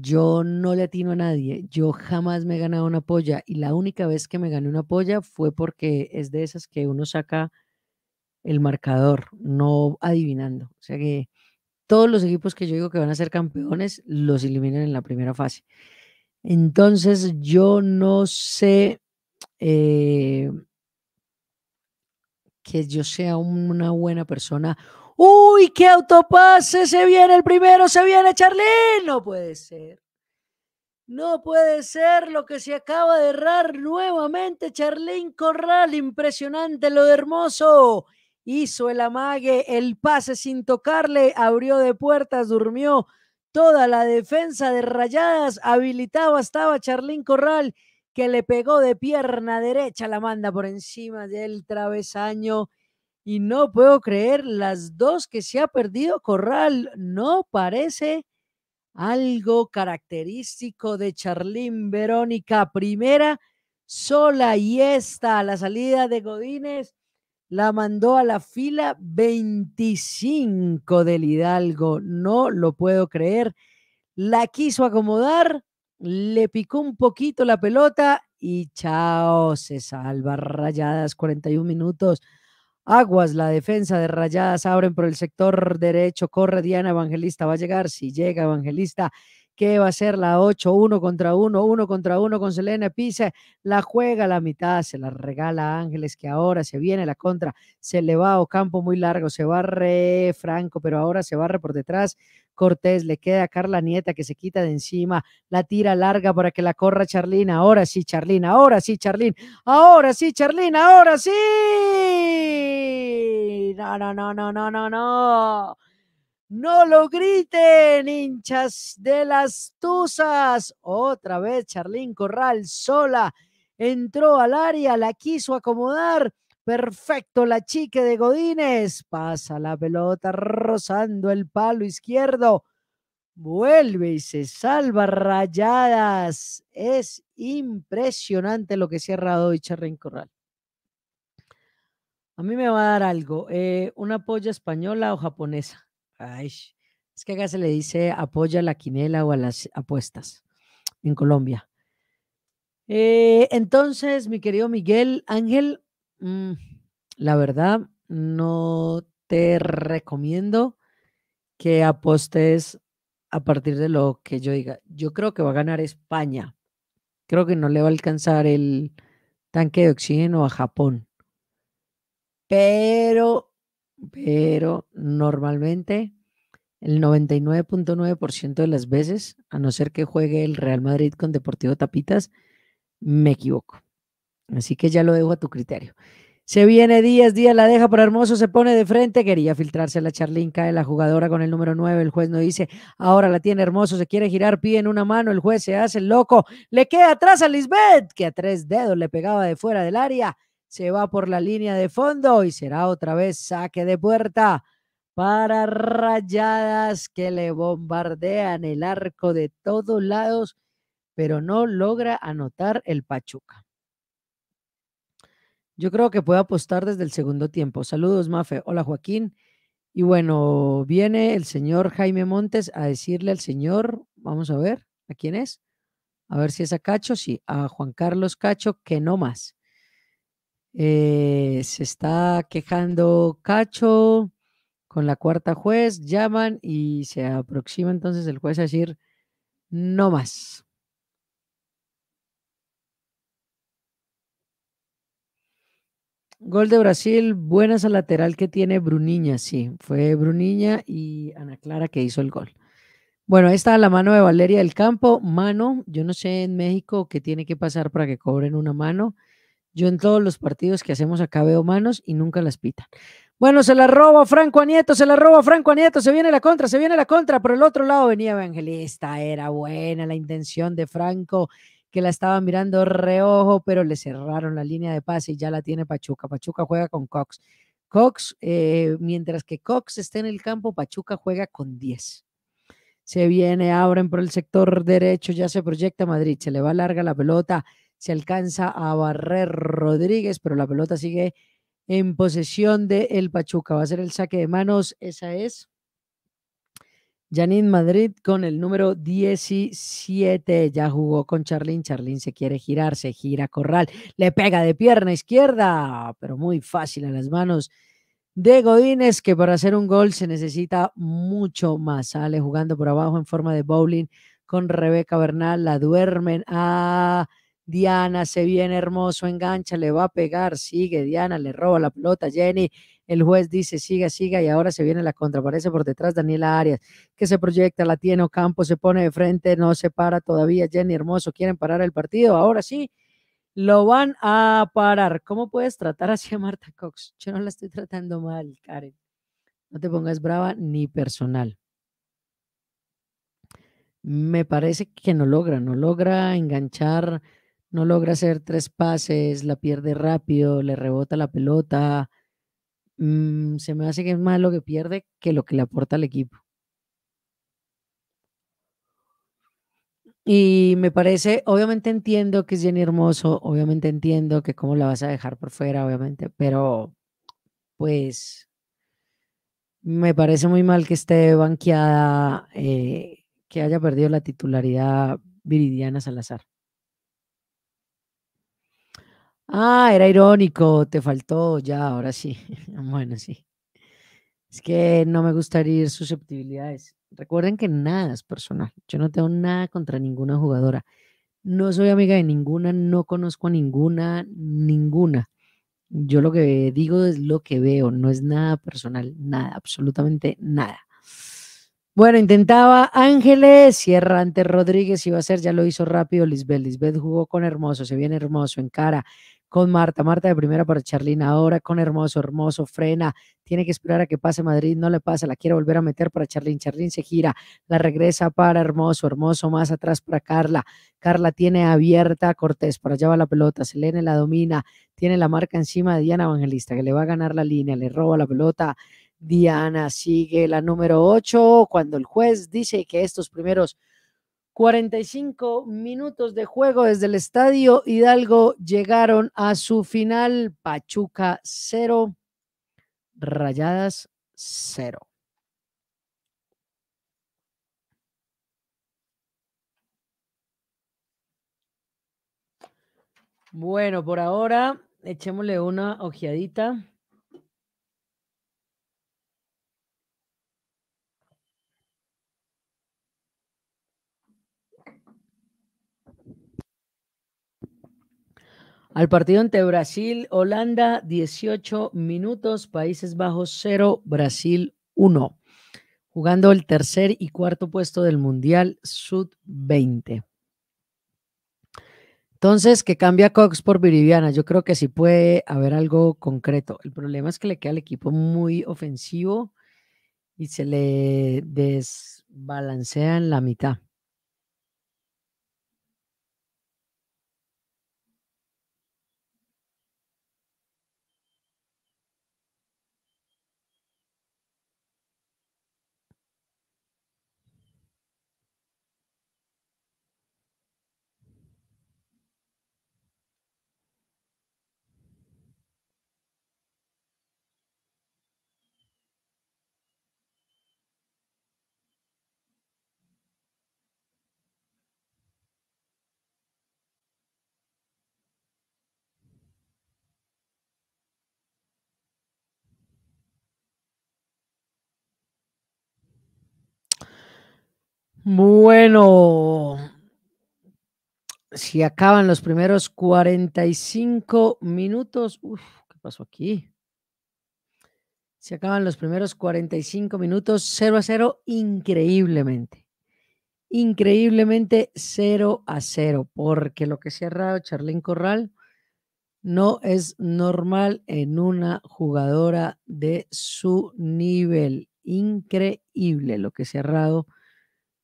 Yo no le atino a nadie, yo jamás me he ganado una polla y la única vez que me gané una polla fue porque es de esas que uno saca el marcador, no adivinando. O sea que todos los equipos que yo digo que van a ser campeones los eliminan en la primera fase. Entonces yo no sé eh, que yo sea una buena persona ¡Uy, qué autopase! Se viene el primero, se viene Charlín. No puede ser. No puede ser lo que se acaba de errar nuevamente Charlín Corral. Impresionante lo de hermoso. Hizo el amague, el pase sin tocarle, abrió de puertas, durmió toda la defensa de rayadas. Habilitado estaba Charlín Corral, que le pegó de pierna derecha, la manda por encima del travesaño. Y no puedo creer las dos que se ha perdido Corral. No parece algo característico de Charlín Verónica. Primera, sola y esta, a la salida de Godínez, la mandó a la fila 25 del Hidalgo. No lo puedo creer. La quiso acomodar, le picó un poquito la pelota y chao, se salva. Rayadas, 41 minutos. Aguas, la defensa de Rayadas abren por el sector derecho, corre Diana Evangelista, va a llegar, si llega Evangelista, ¿Qué va a ser la 8, 1 contra 1, 1 contra 1 con Selena Pisa, la juega a la mitad, se la regala Ángeles, que ahora se viene la contra, se le va a Ocampo muy largo, se barre Franco, pero ahora se barre por detrás, Cortés, le queda a Carla Nieta que se quita de encima, la tira larga para que la corra Charlina, ahora sí Charlina, ahora sí Charlín, ahora sí Charlina, ahora sí. No, no, no, no, no, no, no. No lo griten, hinchas de las Tuzas. Otra vez Charlín Corral sola entró al área, la quiso acomodar. Perfecto, la chique de Godínez. Pasa la pelota rozando el palo izquierdo. Vuelve y se salva rayadas. Es impresionante lo que cierra hoy Charlín Corral. A mí me va a dar algo, eh, una polla española o japonesa es que acá se le dice apoya a la quinela o a las apuestas en Colombia. Eh, entonces, mi querido Miguel Ángel, mm, la verdad, no te recomiendo que apostes a partir de lo que yo diga. Yo creo que va a ganar España. Creo que no le va a alcanzar el tanque de oxígeno a Japón. Pero pero normalmente el 99.9% de las veces, a no ser que juegue el Real Madrid con Deportivo Tapitas, me equivoco. Así que ya lo dejo a tu criterio. Se viene Díaz, Díaz la deja por Hermoso, se pone de frente, quería filtrarse la charlinca de la jugadora con el número 9, el juez no dice, ahora la tiene Hermoso, se quiere girar, pie en una mano, el juez se hace loco, le queda atrás a Lisbeth, que a tres dedos le pegaba de fuera del área, se va por la línea de fondo y será otra vez saque de puerta para rayadas que le bombardean el arco de todos lados, pero no logra anotar el Pachuca. Yo creo que puede apostar desde el segundo tiempo. Saludos, Mafe. Hola, Joaquín. Y bueno, viene el señor Jaime Montes a decirle al señor, vamos a ver, ¿a quién es? A ver si es a Cacho, sí, a Juan Carlos Cacho, que no más. Eh, se está quejando Cacho con la cuarta juez, llaman y se aproxima entonces el juez a decir, no más. Gol de Brasil, buenas al lateral que tiene Bruniña, sí, fue Bruniña y Ana Clara que hizo el gol. Bueno, ahí está la mano de Valeria del Campo, mano, yo no sé en México qué tiene que pasar para que cobren una mano. Yo en todos los partidos que hacemos acá veo manos y nunca las pitan. Bueno, se la roba Franco Anieto, se la roba Franco Anieto, se viene la contra, se viene la contra. Por el otro lado venía Evangelista, era buena la intención de Franco, que la estaba mirando reojo, pero le cerraron la línea de pase y ya la tiene Pachuca. Pachuca juega con Cox. Cox, eh, mientras que Cox esté en el campo, Pachuca juega con 10. Se viene, abren por el sector derecho, ya se proyecta Madrid, se le va larga la pelota se alcanza a barrer Rodríguez, pero la pelota sigue en posesión de el Pachuca. Va a ser el saque de manos, esa es. Janine Madrid con el número 17. Ya jugó con Charlín. Charlín se quiere girar, se gira Corral. Le pega de pierna izquierda, pero muy fácil a las manos de Godínez, que para hacer un gol se necesita mucho más. Sale jugando por abajo en forma de bowling con Rebeca Bernal. La duermen a. Ah, Diana se viene hermoso, engancha, le va a pegar, sigue Diana, le roba la pelota, Jenny, el juez dice siga, siga y ahora se viene la contra, aparece por detrás Daniela Arias, que se proyecta, la tiene Ocampo, se pone de frente, no se para todavía, Jenny hermoso, quieren parar el partido, ahora sí, lo van a parar. ¿Cómo puedes tratar así a Marta Cox? Yo no la estoy tratando mal, Karen. No te pongas brava ni personal me parece que no logra, no logra enganchar no logra hacer tres pases, la pierde rápido, le rebota la pelota. Mm, se me hace que es más lo que pierde que lo que le aporta al equipo. Y me parece, obviamente entiendo que es Jenny Hermoso, obviamente entiendo que cómo la vas a dejar por fuera, obviamente, pero pues me parece muy mal que esté banqueada, eh, que haya perdido la titularidad Viridiana Salazar. Ah, era irónico, te faltó, ya, ahora sí. [LAUGHS] bueno, sí. Es que no me gustaría ir susceptibilidades. Recuerden que nada es personal. Yo no tengo nada contra ninguna jugadora. No soy amiga de ninguna, no conozco a ninguna, ninguna. Yo lo que digo es lo que veo, no es nada personal, nada, absolutamente nada. Bueno, intentaba Ángeles, Cierra ante Rodríguez iba a ser, ya lo hizo rápido Lisbeth. Lisbeth jugó con Hermoso, se viene Hermoso en cara con Marta. Marta de primera para Charlín. ahora con Hermoso. Hermoso frena. Tiene que esperar a que pase Madrid. No le pasa. La quiere volver a meter para Charlín. Charlín se gira. La regresa para Hermoso. Hermoso más atrás para Carla. Carla tiene abierta Cortés. Para allá va la pelota. Selene la domina. Tiene la marca encima de Diana Evangelista que le va a ganar la línea. Le roba la pelota. Diana sigue la número 8 cuando el juez dice que estos primeros 45 minutos de juego desde el Estadio Hidalgo llegaron a su final. Pachuca 0, Rayadas 0. Bueno, por ahora echémosle una ojeadita. Al partido entre Brasil, Holanda, 18 minutos, Países Bajos 0, Brasil 1, jugando el tercer y cuarto puesto del Mundial Sud 20. Entonces, que cambia Cox por Biriviana. Yo creo que sí puede haber algo concreto. El problema es que le queda el equipo muy ofensivo y se le desbalancea en la mitad. Bueno, si acaban los primeros 45 minutos, uf, ¿qué pasó aquí? Si acaban los primeros 45 minutos 0 a 0 increíblemente. Increíblemente 0 a 0, porque lo que se ha errado Charlene Corral no es normal en una jugadora de su nivel. Increíble lo que se ha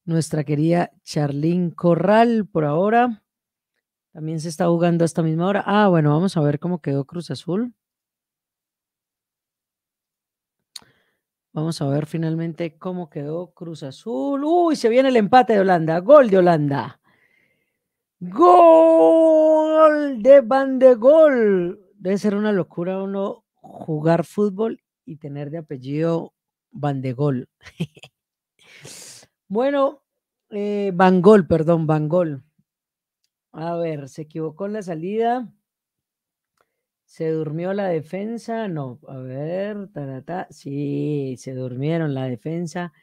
nuestra querida Charlín Corral por ahora. También se está jugando a esta misma hora. Ah, bueno, vamos a ver cómo quedó Cruz Azul. Vamos a ver finalmente cómo quedó Cruz Azul. Uy, se viene el empate de Holanda. Gol de Holanda. Gol de Van de Gol. Debe ser una locura uno jugar fútbol y tener de apellido Van de Gol. [LAUGHS] Bueno, eh, Van Gogh, perdón, Van Gogh. A ver, se equivocó en la salida. ¿Se durmió la defensa? No, a ver, sí, se durmieron la defensa.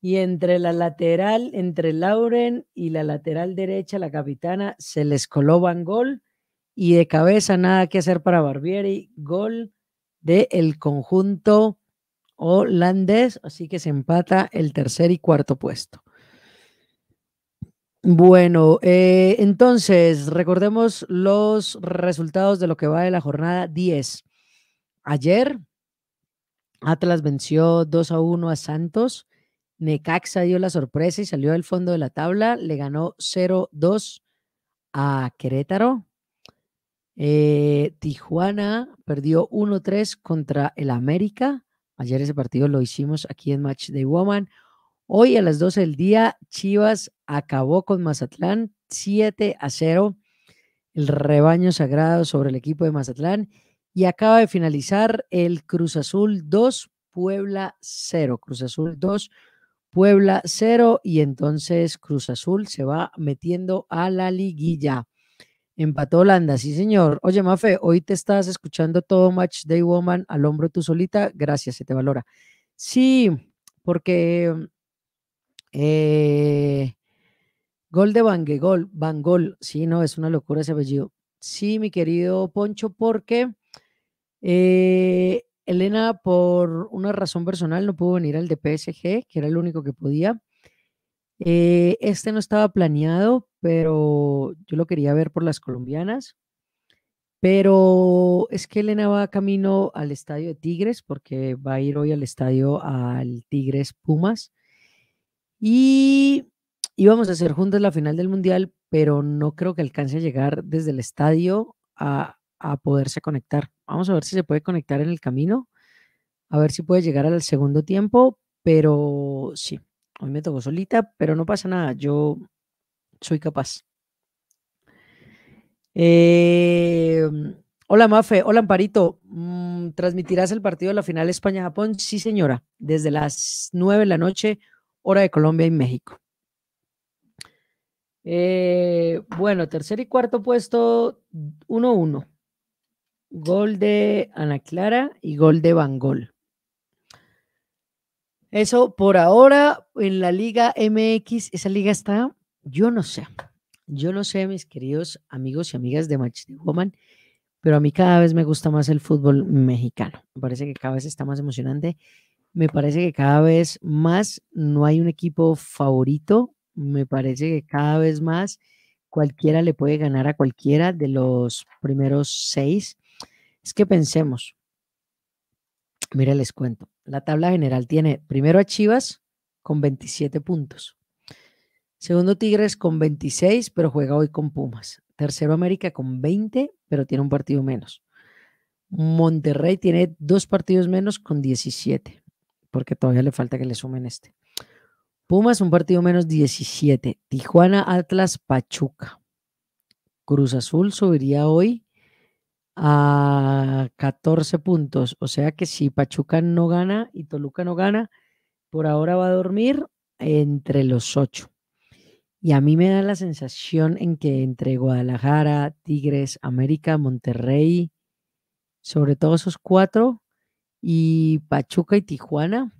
Y entre la lateral, entre Lauren y la lateral derecha, la capitana, se les coló Van Gol y de cabeza nada que hacer para Barbieri. Gol del el conjunto holandés, así que se empata el tercer y cuarto puesto. Bueno, eh, entonces recordemos los resultados de lo que va de la jornada 10. Ayer, Atlas venció 2 a 1 a Santos. Necaxa dio la sorpresa y salió del fondo de la tabla. Le ganó 0-2 a Querétaro. Eh, Tijuana perdió 1-3 contra el América. Ayer ese partido lo hicimos aquí en Match Day Woman. Hoy a las 12 del día, Chivas acabó con Mazatlán 7 a 0. El rebaño sagrado sobre el equipo de Mazatlán. Y acaba de finalizar el Cruz Azul 2, Puebla 0. Cruz Azul 2, Puebla 0. Y entonces Cruz Azul se va metiendo a la liguilla. Empató Holanda, sí señor. Oye, Mafe, hoy te estás escuchando todo Match Day Woman al hombro tú solita. Gracias, se te valora. Sí, porque eh, Gol de Van Gol, Van Sí, no, es una locura ese apellido. Sí, mi querido Poncho, porque eh, Elena, por una razón personal, no pudo venir al de PSG, que era el único que podía. Eh, este no estaba planeado, pero yo lo quería ver por las colombianas. Pero es que Elena va camino al estadio de Tigres, porque va a ir hoy al estadio al Tigres Pumas. Y íbamos a hacer juntas la final del Mundial, pero no creo que alcance a llegar desde el estadio a, a poderse conectar. Vamos a ver si se puede conectar en el camino, a ver si puede llegar al segundo tiempo, pero sí, hoy me tocó solita, pero no pasa nada. Yo soy capaz. Em, hola Mafe, hola Amparito. Mm, ¿Transmitirás el partido de la final España-Japón? Sí, señora, desde las 9 de la noche, hora de Colombia y México. Eh, bueno, tercer y cuarto puesto, 1-1. Gol de Ana Clara y gol de Bangol. Eso por ahora en la Liga MX. Esa liga está yo no sé, yo no sé, mis queridos amigos y amigas de Match Woman, pero a mí cada vez me gusta más el fútbol mexicano. Me parece que cada vez está más emocionante. Me parece que cada vez más no hay un equipo favorito. Me parece que cada vez más cualquiera le puede ganar a cualquiera de los primeros seis. Es que pensemos. Mira, les cuento. La tabla general tiene primero a Chivas con 27 puntos. Segundo Tigres con 26, pero juega hoy con Pumas. Tercero América con 20, pero tiene un partido menos. Monterrey tiene dos partidos menos con 17, porque todavía le falta que le sumen este. Pumas un partido menos 17. Tijuana, Atlas, Pachuca. Cruz Azul subiría hoy a 14 puntos. O sea que si Pachuca no gana y Toluca no gana, por ahora va a dormir entre los 8. Y a mí me da la sensación en que entre Guadalajara, Tigres, América, Monterrey, sobre todo esos cuatro, y Pachuca y Tijuana,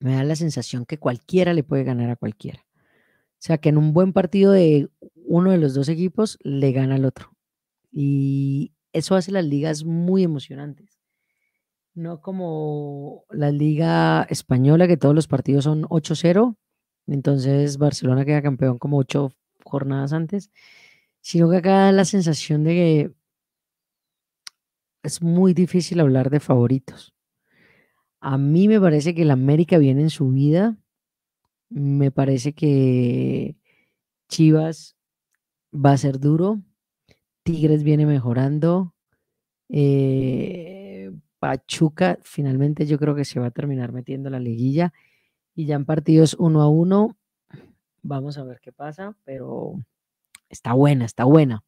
me da la sensación que cualquiera le puede ganar a cualquiera. O sea, que en un buen partido de uno de los dos equipos le gana al otro. Y eso hace las ligas muy emocionantes. No como la liga española, que todos los partidos son 8-0 entonces Barcelona queda campeón como ocho jornadas antes, sino que acá da la sensación de que es muy difícil hablar de favoritos. A mí me parece que el América viene en su vida, me parece que Chivas va a ser duro, Tigres viene mejorando, eh, Pachuca finalmente yo creo que se va a terminar metiendo la liguilla y ya en partidos uno a uno. Vamos a ver qué pasa, pero está buena, está buena.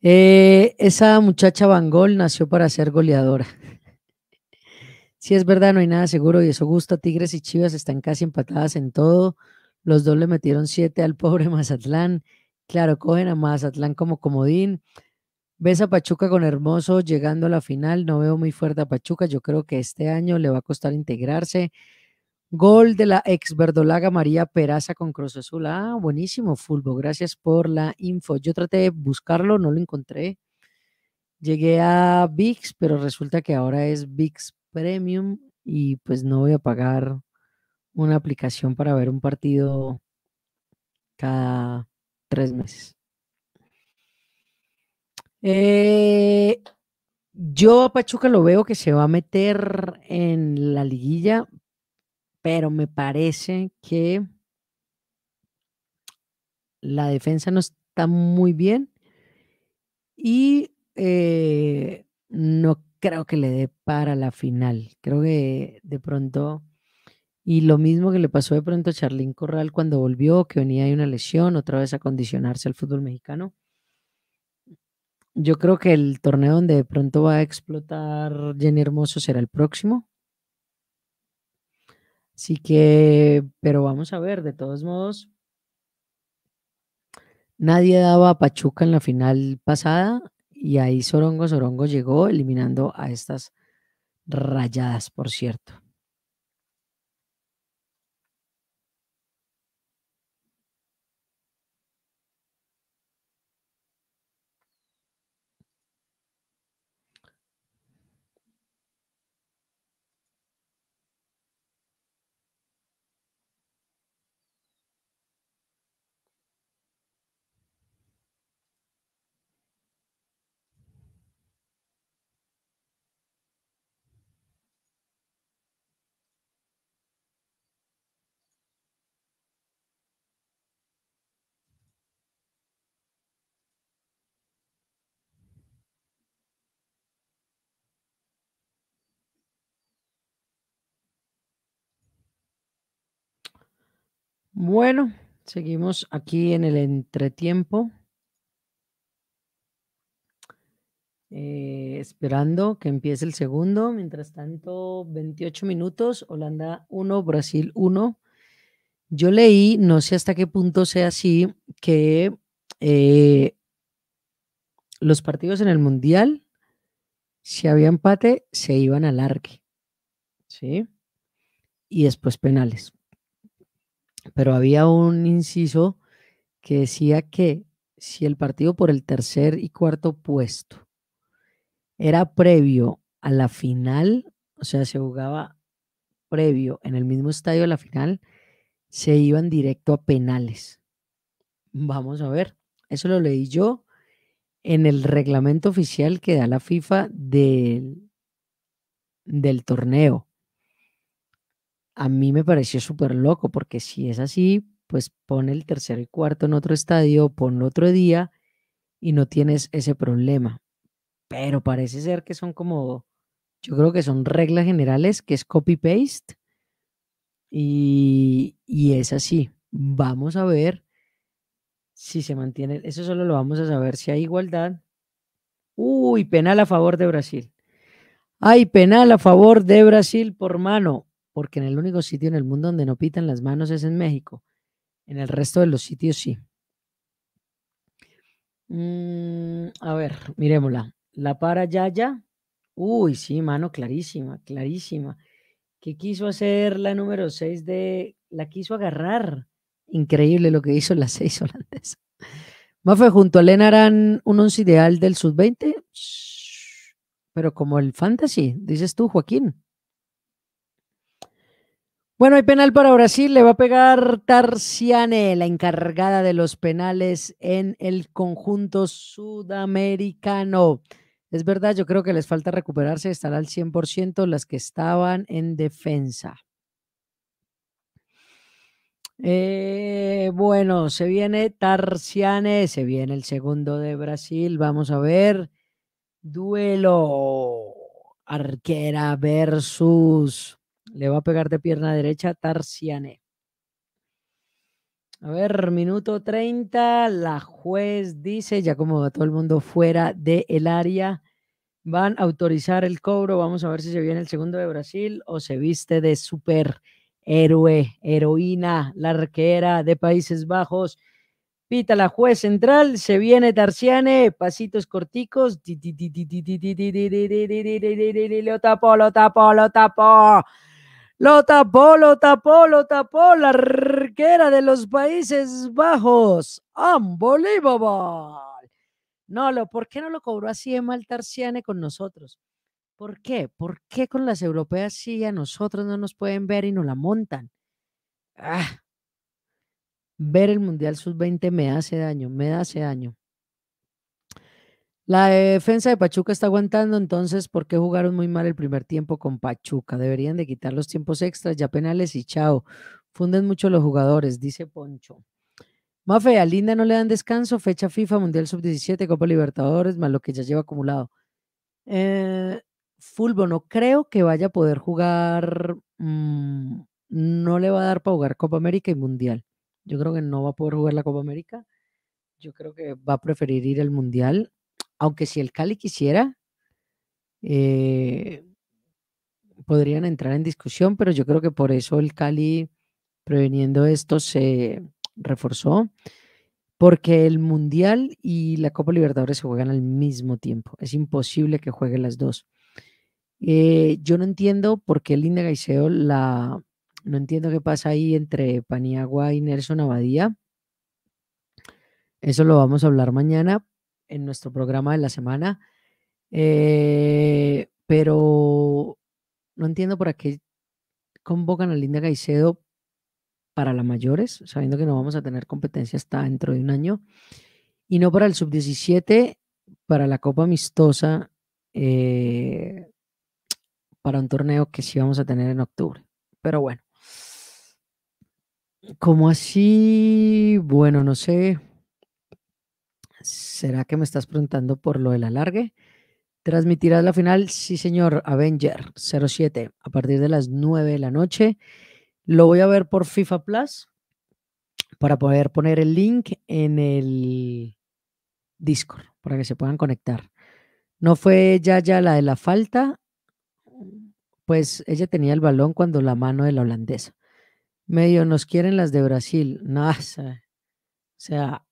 Eh, esa muchacha Van Gogh nació para ser goleadora. Si [LAUGHS] sí, es verdad, no hay nada seguro y eso gusta. Tigres y Chivas están casi empatadas en todo. Los dos le metieron siete al pobre [LAUGHS] Mazatlán. Claro, cogen a Mazatlán como comodín. Ves a Pachuca con Hermoso llegando a la final. No veo muy fuerte a Pachuca. Yo creo que este año le va a costar integrarse. Gol de la ex verdolaga María Peraza con Cruz Azul. Ah, buenísimo, Fulbo. Gracias por la info. Yo traté de buscarlo, no lo encontré. Llegué a VIX, pero resulta que ahora es VIX Premium y pues no voy a pagar una aplicación para ver un partido cada tres meses. Eh, yo a Pachuca lo veo que se va a meter en la liguilla, pero me parece que la defensa no está muy bien y eh, no creo que le dé para la final. Creo que de pronto, y lo mismo que le pasó de pronto a Charlín Corral cuando volvió, que venía de una lesión, otra vez a condicionarse al fútbol mexicano. Yo creo que el torneo donde de pronto va a explotar Jenny Hermoso será el próximo. Así que, pero vamos a ver, de todos modos, nadie daba a Pachuca en la final pasada y ahí Sorongo Sorongo llegó eliminando a estas rayadas, por cierto. Bueno, seguimos aquí en el entretiempo. Eh, esperando que empiece el segundo. Mientras tanto, 28 minutos, Holanda 1, Brasil 1. Yo leí, no sé hasta qué punto sea así, que eh, los partidos en el Mundial, si había empate, se iban al arque, ¿Sí? Y después penales pero había un inciso que decía que si el partido por el tercer y cuarto puesto era previo a la final, o sea, se jugaba previo en el mismo estadio de la final, se iban directo a penales. Vamos a ver, eso lo leí yo en el reglamento oficial que da la FIFA del, del torneo a mí me pareció súper loco, porque si es así, pues pon el tercero y cuarto en otro estadio, pon otro día y no tienes ese problema. Pero parece ser que son como, yo creo que son reglas generales, que es copy-paste. Y, y es así. Vamos a ver si se mantiene. Eso solo lo vamos a saber si hay igualdad. Uy, penal a favor de Brasil. Hay penal a favor de Brasil por mano porque en el único sitio en el mundo donde no pitan las manos es en México. En el resto de los sitios sí. Mm, a ver, miremosla. La para Yaya. Uy, sí, mano, clarísima, clarísima. ¿Qué quiso hacer la número 6 de... La quiso agarrar. Increíble lo que hizo la 6 holandesa. Mafe, junto a Lena harán un once ideal del sub-20. Pero como el fantasy, dices tú, Joaquín. Bueno, hay penal para Brasil. Le va a pegar Tarciane, la encargada de los penales en el conjunto sudamericano. Es verdad, yo creo que les falta recuperarse. Estará al 100% las que estaban en defensa. Eh, bueno, se viene Tarciane, se viene el segundo de Brasil. Vamos a ver. Duelo. Arquera versus le va a pegar de pierna derecha Tarciane. A ver, minuto 30. La juez dice, ya como va todo el mundo fuera del área, van a autorizar el cobro. Vamos a ver si se viene el segundo de Brasil o se viste de superhéroe, heroína, la arquera de Países Bajos. Pita la juez central, se viene Tarciane, pasitos corticos. Lo tapó, lo tapó, lo tapó. Lo tapó, lo tapó, lo tapó la arquera de los Países Bajos. Unbelievable. No, lo, ¿por qué no lo cobró así mal Tarciane con nosotros? ¿Por qué? ¿Por qué con las europeas sí a nosotros no nos pueden ver y nos la montan? Ah, ver el Mundial Sub-20 me hace daño, me hace daño. La defensa de Pachuca está aguantando, entonces, ¿por qué jugaron muy mal el primer tiempo con Pachuca? Deberían de quitar los tiempos extras, ya penales y chao. Funden mucho los jugadores, dice Poncho. Mafe, a Linda no le dan descanso, fecha FIFA, Mundial Sub-17, Copa Libertadores, más lo que ya lleva acumulado. Eh, Fulbo, no creo que vaya a poder jugar, mm, no le va a dar para jugar Copa América y Mundial. Yo creo que no va a poder jugar la Copa América. Yo creo que va a preferir ir al Mundial aunque si el Cali quisiera, eh, podrían entrar en discusión, pero yo creo que por eso el Cali, preveniendo esto, se reforzó, porque el Mundial y la Copa Libertadores se juegan al mismo tiempo. Es imposible que jueguen las dos. Eh, yo no entiendo por qué Linda Gaiseo la... No entiendo qué pasa ahí entre Paniagua y Nelson Abadía. Eso lo vamos a hablar mañana, en nuestro programa de la semana, eh, pero no entiendo por qué convocan a Linda Gaicedo para las mayores, sabiendo que no vamos a tener competencia hasta dentro de un año, y no para el sub-17, para la Copa Amistosa, eh, para un torneo que sí vamos a tener en octubre. Pero bueno, como así, bueno, no sé, ¿Será que me estás preguntando por lo del alargue? ¿Transmitirás la final? Sí, señor, Avenger 07, a partir de las 9 de la noche. Lo voy a ver por FIFA Plus para poder poner el link en el Discord, para que se puedan conectar. No fue ya ya la de la falta, pues ella tenía el balón cuando la mano de la holandesa. Medio nos quieren las de Brasil. [LAUGHS] Nada, o sea,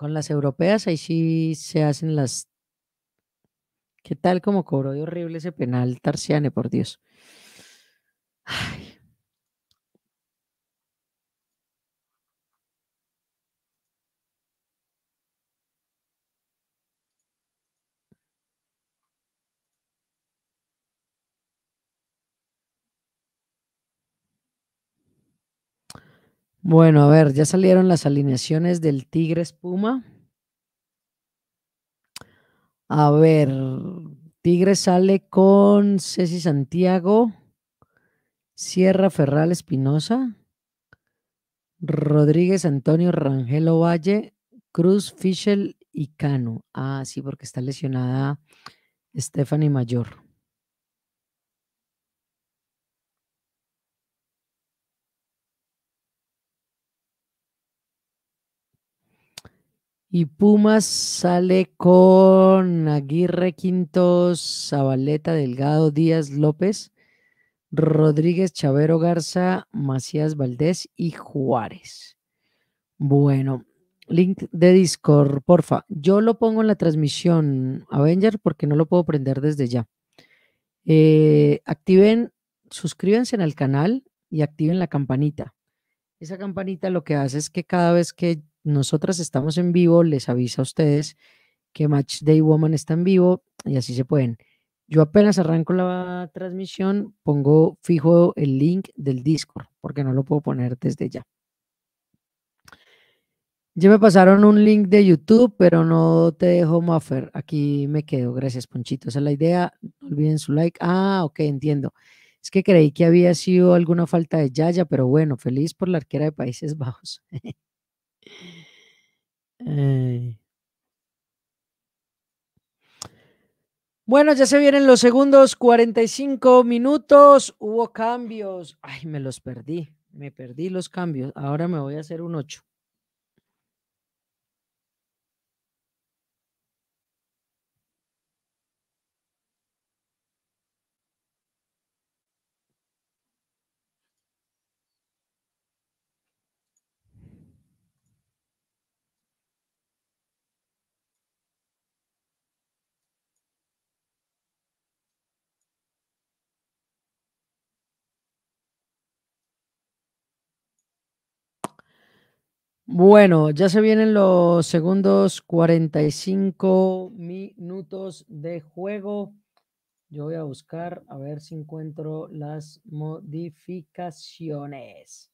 con las europeas ahí sí se hacen las... ¿Qué tal como cobró de horrible ese penal Tarciane, por Dios? Ay. Bueno, a ver, ya salieron las alineaciones del Tigre Espuma. A ver, Tigres sale con Ceci Santiago, Sierra Ferral Espinosa, Rodríguez Antonio Rangel Valle, Cruz Fischel y Cano. Ah, sí, porque está lesionada Stephanie Mayor. Y Pumas sale con Aguirre Quintos, Zabaleta, Delgado, Díaz, López, Rodríguez, Chavero, Garza, Macías, Valdés y Juárez. Bueno, link de Discord, porfa. Yo lo pongo en la transmisión Avenger porque no lo puedo prender desde ya. Eh, activen, suscríbanse al canal y activen la campanita. Esa campanita lo que hace es que cada vez que nosotras estamos en vivo, les avisa a ustedes que Match Day Woman está en vivo y así se pueden. Yo apenas arranco la transmisión, pongo fijo el link del Discord, porque no lo puedo poner desde ya. Ya me pasaron un link de YouTube, pero no te dejo Muffer. Aquí me quedo. Gracias, Ponchito. Esa es la idea. No olviden su like. Ah, ok, entiendo. Es que creí que había sido alguna falta de Yaya, pero bueno, feliz por la arquera de Países Bajos. [LAUGHS] Bueno, ya se vienen los segundos 45 minutos. Hubo cambios. Ay, me los perdí. Me perdí los cambios. Ahora me voy a hacer un 8. Bueno, ya se vienen los segundos 45 minutos de juego. Yo voy a buscar a ver si encuentro las modificaciones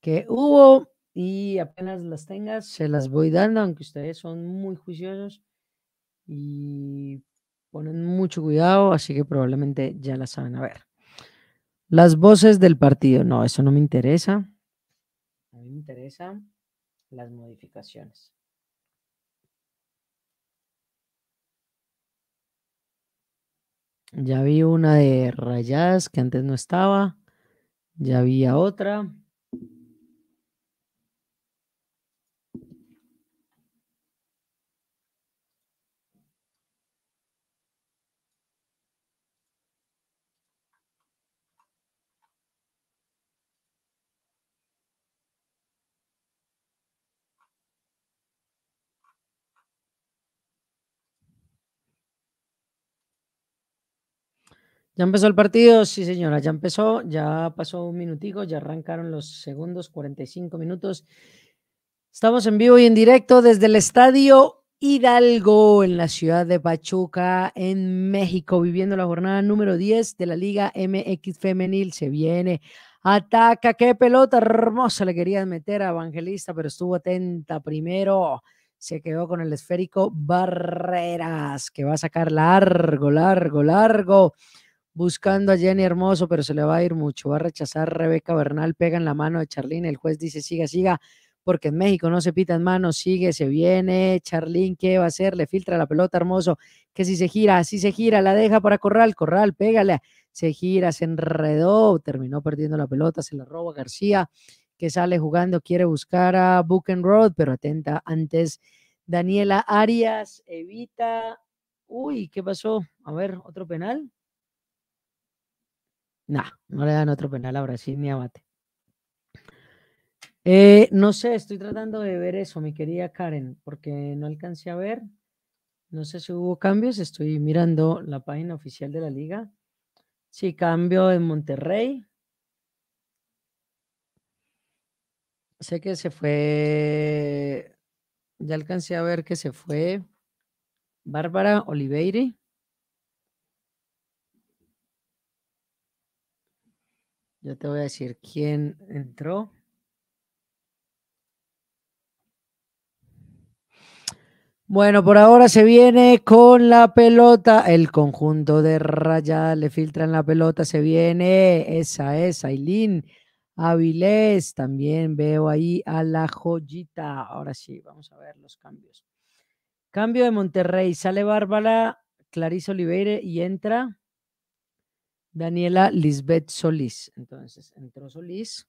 que hubo y apenas las tengas, se las voy dando, aunque ustedes son muy juiciosos y ponen mucho cuidado, así que probablemente ya las saben. A ver, las voces del partido, no, eso no me interesa. No me interesa las modificaciones. Ya vi una de rayadas que antes no estaba. Ya había otra. Ya empezó el partido, sí señora, ya empezó, ya pasó un minutico, ya arrancaron los segundos, 45 minutos. Estamos en vivo y en directo desde el Estadio Hidalgo en la ciudad de Pachuca, en México, viviendo la jornada número 10 de la Liga MX Femenil. Se viene, ataca, qué pelota hermosa le quería meter a Evangelista, pero estuvo atenta primero se quedó con el esférico Barreras, que va a sacar largo, largo, largo buscando a Jenny Hermoso, pero se le va a ir mucho. Va a rechazar Rebeca Bernal, pega en la mano de Charlín. El juez dice, siga, siga, porque en México no se pitan manos. Sigue, se viene. Charlín, ¿qué va a hacer? Le filtra la pelota Hermoso, que si se gira, si se gira, la deja para Corral. Corral, pégale. Se gira, se enredó, terminó perdiendo la pelota, se la roba García, que sale jugando, quiere buscar a Road, pero atenta antes. Daniela Arias evita. Uy, ¿qué pasó? A ver, otro penal. Nah, no le dan otro penal a Brasil ni a eh, no sé, estoy tratando de ver eso, mi querida Karen, porque no alcancé a ver. No sé si hubo cambios, estoy mirando la página oficial de la liga. Sí, cambio en Monterrey. Sé que se fue, ya alcancé a ver que se fue Bárbara Oliveira. Yo te voy a decir quién entró. Bueno, por ahora se viene con la pelota. El conjunto de Raya le filtra en la pelota. Se viene. Esa es Ailín Avilés. También veo ahí a la joyita. Ahora sí, vamos a ver los cambios. Cambio de Monterrey. Sale Bárbara, Clarice Oliveira y entra. Daniela Lisbeth Solís. Entonces, entró Solís.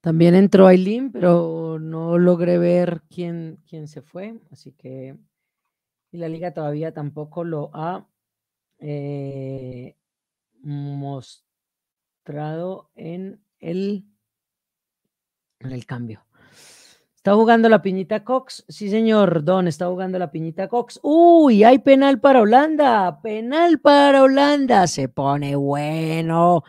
También entró Aileen, pero no logré ver quién, quién se fue, así que y la liga todavía tampoco lo ha eh, mostrado en el, en el cambio. Está jugando la piñita Cox. Sí, señor Don, está jugando la piñita Cox. Uy, hay penal para Holanda. Penal para Holanda. Se pone bueno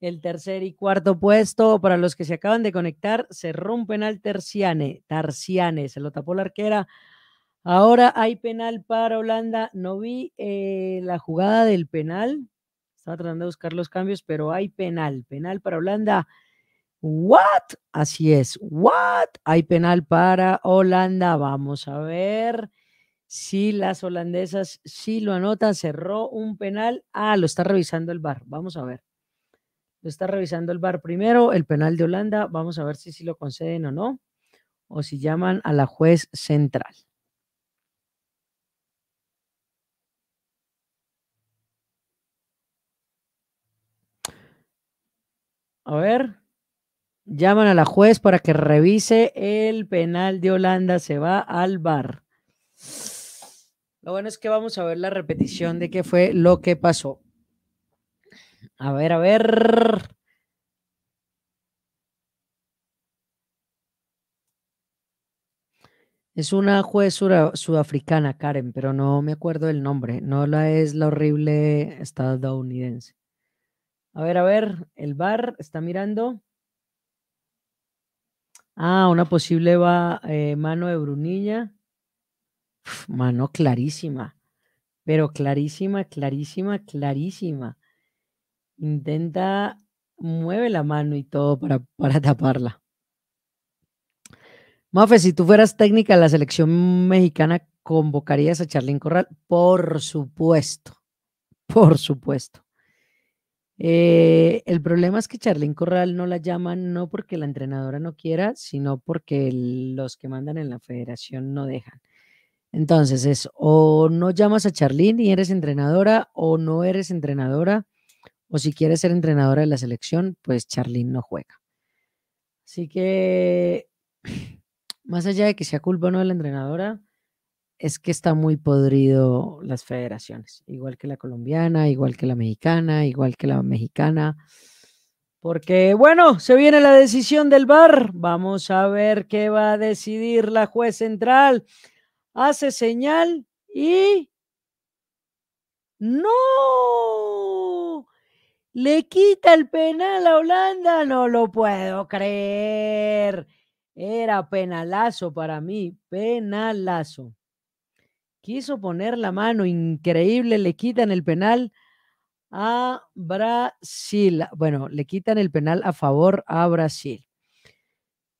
el tercer y cuarto puesto. Para los que se acaban de conectar, se rompen al terciane. Tarciane, se lo tapó la arquera. Ahora hay penal para Holanda. No vi eh, la jugada del penal. Estaba tratando de buscar los cambios, pero hay penal. Penal para Holanda. What? Así es. What? Hay penal para Holanda. Vamos a ver si las holandesas sí si lo anotan. Cerró un penal. Ah, lo está revisando el bar. Vamos a ver está revisando el bar primero, el penal de Holanda. Vamos a ver si, si lo conceden o no, o si llaman a la juez central. A ver, llaman a la juez para que revise el penal de Holanda. Se va al bar. Lo bueno es que vamos a ver la repetición de qué fue lo que pasó. A ver, a ver. Es una juez sudafricana, Karen, pero no me acuerdo del nombre. No la es la horrible estadounidense. A ver, a ver, el bar está mirando. Ah, una posible eh, mano de Brunilla. mano clarísima, pero clarísima, clarísima, clarísima. Intenta, mueve la mano y todo para, [LAUGHS] taparla. Mafe, si tú fueras técnica de la selección mexicana, ¿convocarías a Charlín Corral? Por supuesto, por supuesto. Eh, el problema es que Charlín Corral no la llama no porque la entrenadora no quiera, sino porque los que mandan en la federación no dejan. Entonces es o no llamas a Charlín y eres entrenadora o no eres entrenadora o si quiere ser entrenadora de la selección, pues Charly no juega. Así que, [SNIFFS] más allá de que sea culpa o no de la entrenadora, es que está muy podrido las federaciones, igual que la colombiana, igual que la mexicana, igual que la mexicana. Porque bueno, se viene la decisión del VAR. Vamos a ver qué va a decidir la juez central. Hace señal y... ¡No! le quita el penal a Holanda, no lo puedo creer. Era penalazo para mí, penalazo. Quiso poner la mano, increíble, le quitan el penal a Brasil. Bueno, le quitan el penal a favor a Brasil.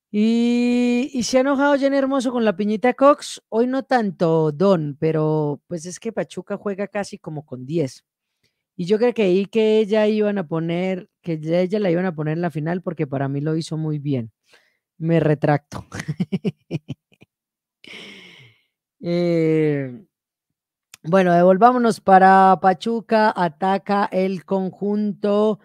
Y, se ha enojado Jen Hermoso con la piñita Cox. Hoy no tanto, Don, pero pues es que Pachuca juega casi como con 10. Y yo creí que ahí que ella iban a poner, que ella la iban a poner en la final porque para mí lo hizo muy bien. Me retracto. [LAUGHS] Eh, bueno, devolvámonos eh, para Pachuca. Ataca el conjunto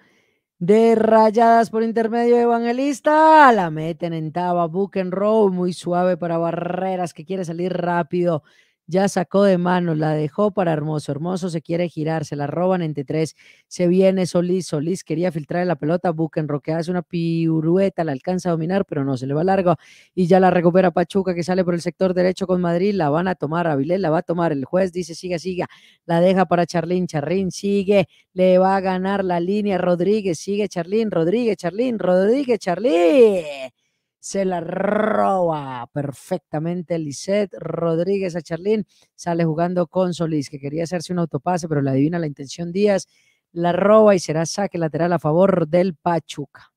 de rayadas por intermedio de Evangelista. La meten en Taba, Buck and Row, muy suave para Barreras que quiere salir rápido ya sacó de manos, la dejó para Hermoso. Hermoso se quiere girar, se la roban entre tres. Se viene Solís. Solís quería filtrar la pelota. Buchenroque hace una pirueta, la alcanza a dominar, pero no se le va largo. Y ya la recupera Pachuca, que sale por el sector derecho con Madrid. La van a tomar, Avilés la va a tomar. El juez dice: siga, siga. La deja para Charlín. Charlín sigue, le va a ganar la línea. Rodríguez sigue, Charlín, Rodríguez, Charlín, Rodríguez, Charlín se la roba perfectamente Lisette Rodríguez a Charlín, sale jugando con Solís, que quería hacerse un autopase, pero le adivina la intención Díaz, la roba y será saque lateral a favor del Pachuca.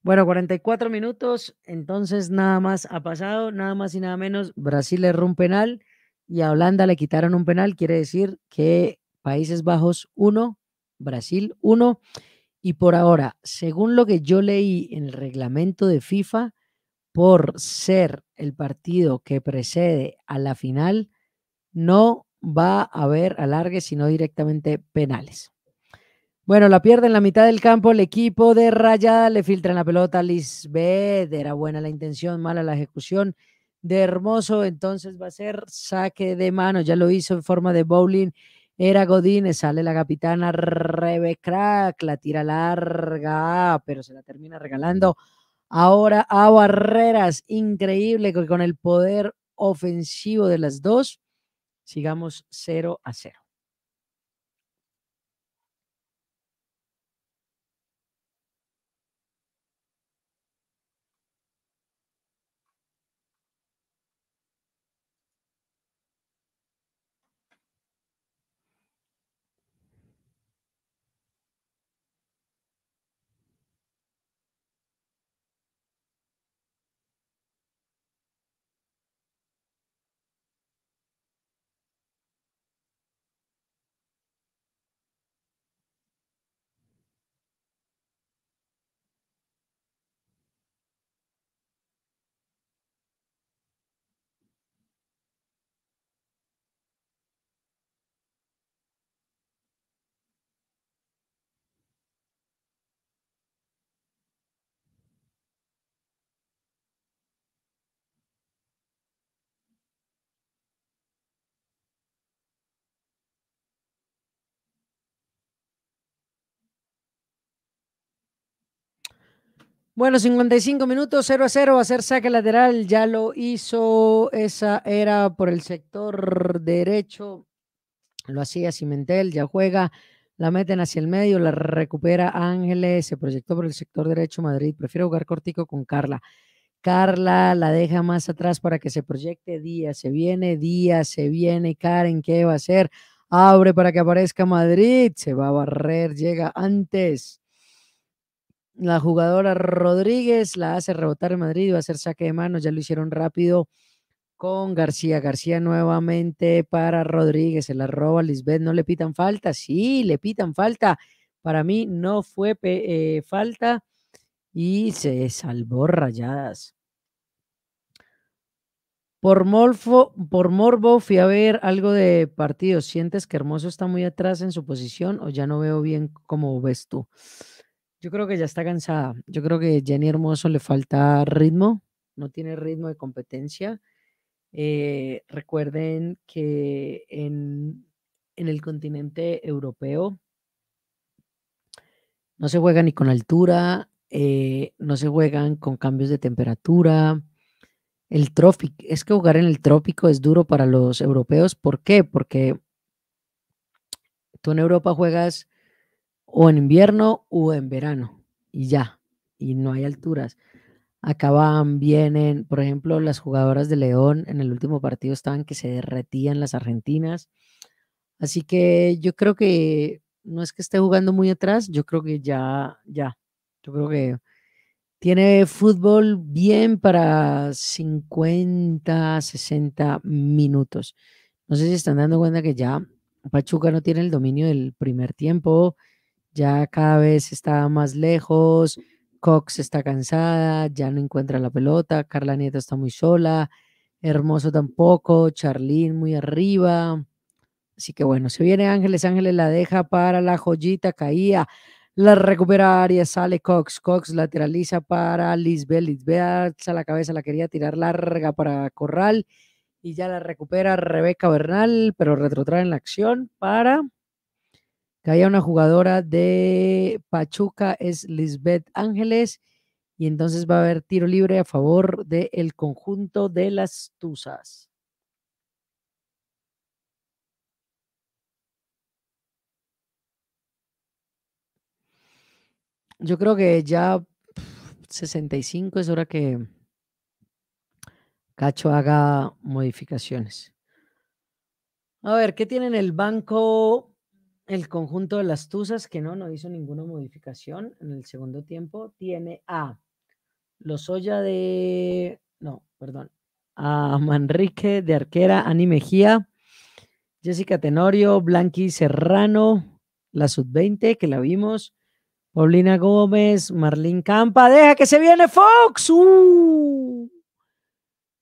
Bueno, 44 minutos, entonces nada más ha pasado, nada más y nada menos, Brasil le un penal y a Holanda le quitaron un penal, quiere decir que Países Bajos 1, Brasil 1. Y por ahora, según lo que yo leí en el reglamento de FIFA, por ser el partido que precede a la final, no va a haber alargues, sino directamente penales. Bueno, la pierde en la mitad del campo el equipo de Rayada, le filtra en la pelota a Lisbeth, era buena la intención, mala la ejecución de Hermoso, entonces va a ser saque de mano, ya lo hizo en forma de bowling era Godine, sale la capitana Rebe Crack, la tira larga, ah, pero se la termina regalando. Ahora a Barreras, increíble con el poder ofensivo de las dos. Sigamos 0 a 0. Bueno, 55 minutos, 0 a 0, va a ser saque lateral, ya lo hizo, esa era por el sector derecho, lo hacía Cimentel, ya juega, la meten hacia el medio, la recupera Ángeles, se proyectó por el sector derecho Madrid, prefiero jugar cortico con Carla. Carla la deja más atrás para que se proyecte Díaz, se viene Díaz, se viene Karen, ¿qué va a hacer? Abre para que aparezca Madrid, se va a barrer, llega antes la jugadora Rodríguez la hace rebotar en Madrid, va a hacer saque de manos, ya lo hicieron rápido con García. García nuevamente para Rodríguez, se la roba Lisbeth, no le pitan falta, sí, le pitan falta. Para mí no fue eh, falta y se salvó rayadas. Por, Morfo, por Morbo fui a ver algo de partido. ¿Sientes que Hermoso está muy atrás en su posición o ya no veo bien cómo ves tú? Yo creo que ya está cansada. Yo creo que Jenny Hermoso le falta ritmo, no tiene ritmo de competencia. Eh, recuerden que en, el continente europeo no se juega ni con altura, eh, no se juegan con cambios de temperatura. El trófico, es que jugar en el trópico es duro para los europeos. ¿Por qué? Porque tú en Europa juegas o en invierno o en verano y ya, y no hay alturas. Acaban, vienen, por ejemplo, las jugadoras de León en el último partido estaban que se derretían las argentinas. Así que yo creo que no es que esté jugando muy atrás, yo creo que ya, ya, yo creo que tiene fútbol bien para 50, 60 minutos. No sé si están dando cuenta que ya Pachuca no tiene el dominio del primer tiempo, ya cada vez está más lejos, Cox está cansada, ya no encuentra la pelota, Carla Nieto está muy sola, Hermoso tampoco, Charlín muy arriba. Así que bueno, se viene Ángeles, Ángeles la deja para la joyita caía, la recupera Arias, sale Cox, Cox lateraliza para Lisbeth, Lisbeth alza la cabeza, la quería tirar larga para Corral y ya la recupera Rebeca Bernal, pero retrotrae en la acción para que haya una jugadora de Pachuca es Lisbeth Ángeles y entonces va a haber tiro libre a favor del conjunto de las Tuzas. Yo creo que ya 65 es hora que Cacho haga modificaciones. A ver, ¿qué tiene en el banco el conjunto de las Tuzas, que no, no hizo ninguna modificación en el segundo tiempo, tiene a Lozoya de, no, perdón, a Manrique de Arquera, Ani Mejía, Jessica Tenorio, Blanqui Serrano, la sub-20 que la vimos, Paulina Gómez, Marlín Campa, deja que se viene Fox. ¡Uh!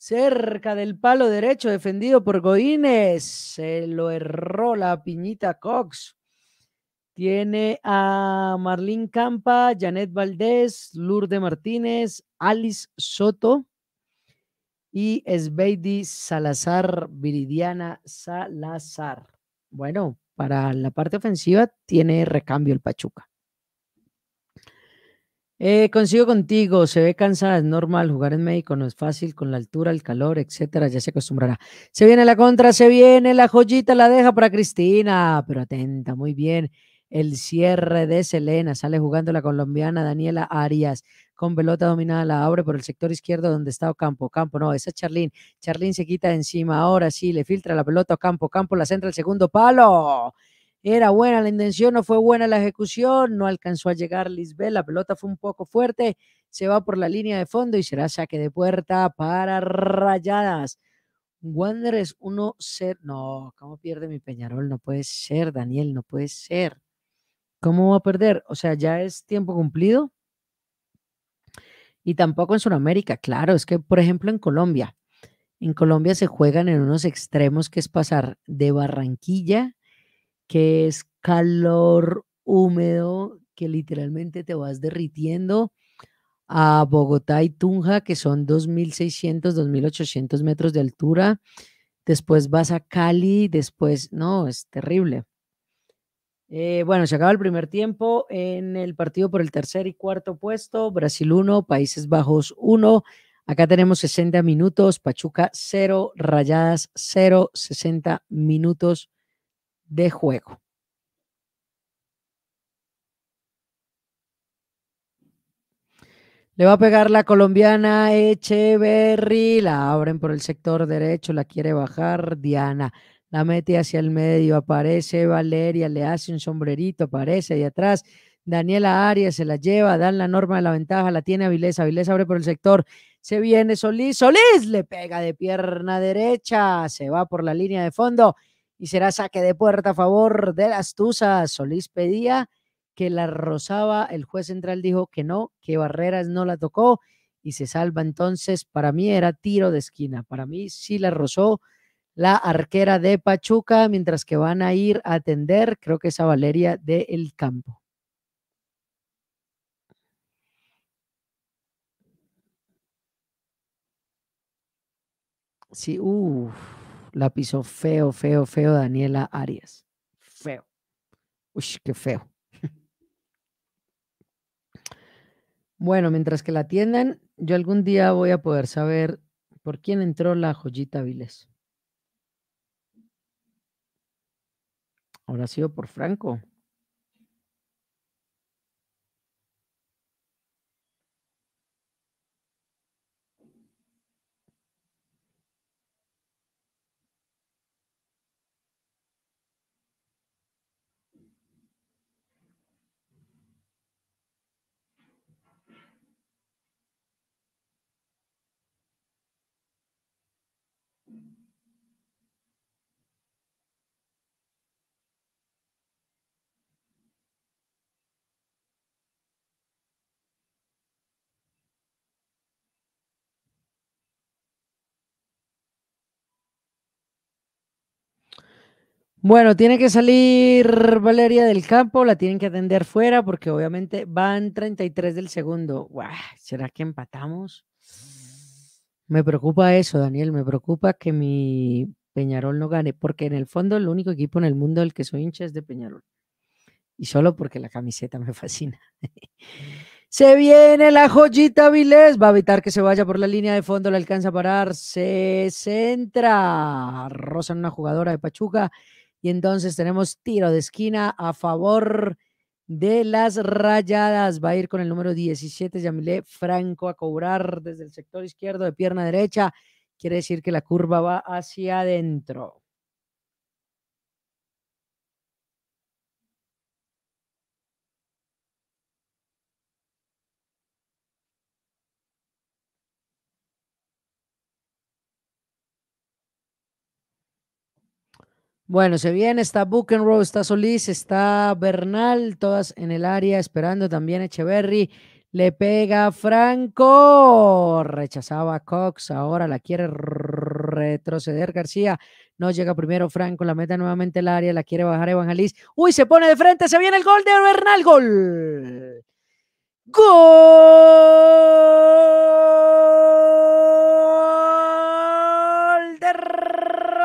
cerca del palo derecho, defendido por Goines. Se lo erró la piñita Cox. Tiene a Marlín Campa, Janet Valdés, Lourdes Martínez, Alice Soto y Sveidi Salazar, Viridiana Salazar. Bueno, para la parte ofensiva tiene recambio el Pachuca. Eh, consigo contigo, se ve cansada, es normal, jugar en México no es fácil, con la altura, el calor, etcétera, ya se acostumbrará. Se viene la contra, se viene la joyita, la deja para Cristina, pero atenta, muy bien. El cierre de Selena, sale jugando la colombiana Daniela Arias, con pelota dominada, la abre por el sector izquierdo donde está Ocampo, Campo, no, esa es Charlín, Charlín se quita encima, ahora sí, le filtra la pelota a Ocampo, Campo la centra el segundo palo. Era buena la intención, no fue buena la ejecución, no alcanzó a llegar Lisbeth, la pelota fue un poco fuerte, se va por la línea de fondo y será saque de puerta para Rayadas. Wanderers 1-0. No, ¿cómo pierde mi Peñarol? No puede ser, Daniel, no puede ser. ¿Cómo va a perder? O sea, ya es tiempo cumplido. Y tampoco en Sudamérica, claro, es que, por ejemplo, en Colombia. En Colombia se juegan en unos extremos que es pasar de Barranquilla que es calor húmedo, que literalmente te vas derritiendo a Bogotá y Tunja, que son 2.600, 2.800 metros de altura. Después vas a Cali, después, no, es terrible. Eh, bueno, se acaba el primer tiempo en el partido por el tercer y cuarto puesto, Brasil 1, Países Bajos 1. Acá tenemos 60 minutos, Pachuca 0, Rayadas 0, 60 minutos de juego. Le va a pegar la colombiana Echeverry. La abren por el sector derecho. La quiere bajar Diana. La mete hacia el medio. Aparece Valeria. Le hace un sombrerito. Aparece de atrás. Daniela Arias se la lleva. Dan la norma de la ventaja. La tiene Avilés. Avilés abre por el sector. Se viene Solís. Solís le pega de pierna derecha. Se va por la línea de fondo y será saque de puerta a favor de las Tuzas. Solís pedía que la rozaba, el juez central dijo que no, que Barreras no la tocó y se salva entonces. Para mí era tiro de esquina, para mí sí la rozó la arquera de Pachuca, mientras que van a ir a atender, creo que es a Valeria de El Campo. Sí, uff la pisó feo, feo, feo Daniela Arias. Feo. Uy, qué feo. Bueno, mientras que la atiendan, yo algún día voy a poder saber por quién entró la joyita Viles. Ahora ha sido por Franco. Bueno, tiene que salir Valeria del campo, la tienen que atender fuera porque obviamente van 33 del segundo. ¿Será que empatamos? Me preocupa eso, Daniel, me preocupa que mi Peñarol no gane, porque en el fondo el único equipo en el mundo del que soy hincha es de Peñarol. Y solo porque la camiseta me [LAUGHS] fascina. Se viene la joyita Vilés. Va a evitar que se vaya por la línea de fondo. La alcanza a parar. Se centra. Rosa en una jugadora de Pachuca. Y entonces tenemos tiro de esquina a favor de las rayadas. Va a ir con el número 17, Yamile Franco, a cobrar desde el sector izquierdo de pierna derecha. Quiere decir que la curva va hacia adentro. Bueno, se viene, está Rose está Solís, está Bernal, todas en el área, esperando también Echeverry. Le pega Franco, rechazaba Cox, ahora la quiere retroceder García. No llega primero Franco, la meta nuevamente el área, la quiere bajar evangelis Uy, se pone de frente, se viene el gol de Bernal, gol. Gol.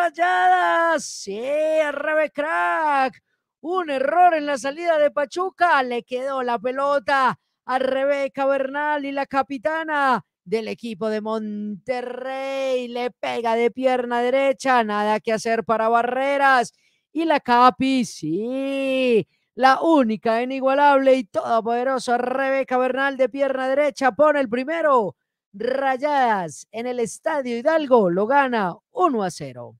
Rayadas. Sí, revés crack. Un error en la salida de Pachuca. Le quedó la pelota a Rebeca Bernal y la capitana del equipo de Monterrey. Le pega de pierna derecha. Nada que hacer para Barreras. Y la Capi, sí. La única, inigualable y todopoderosa Rebeca Bernal de pierna derecha pone el primero. Rayadas en el Estadio Hidalgo lo gana 1 a 0.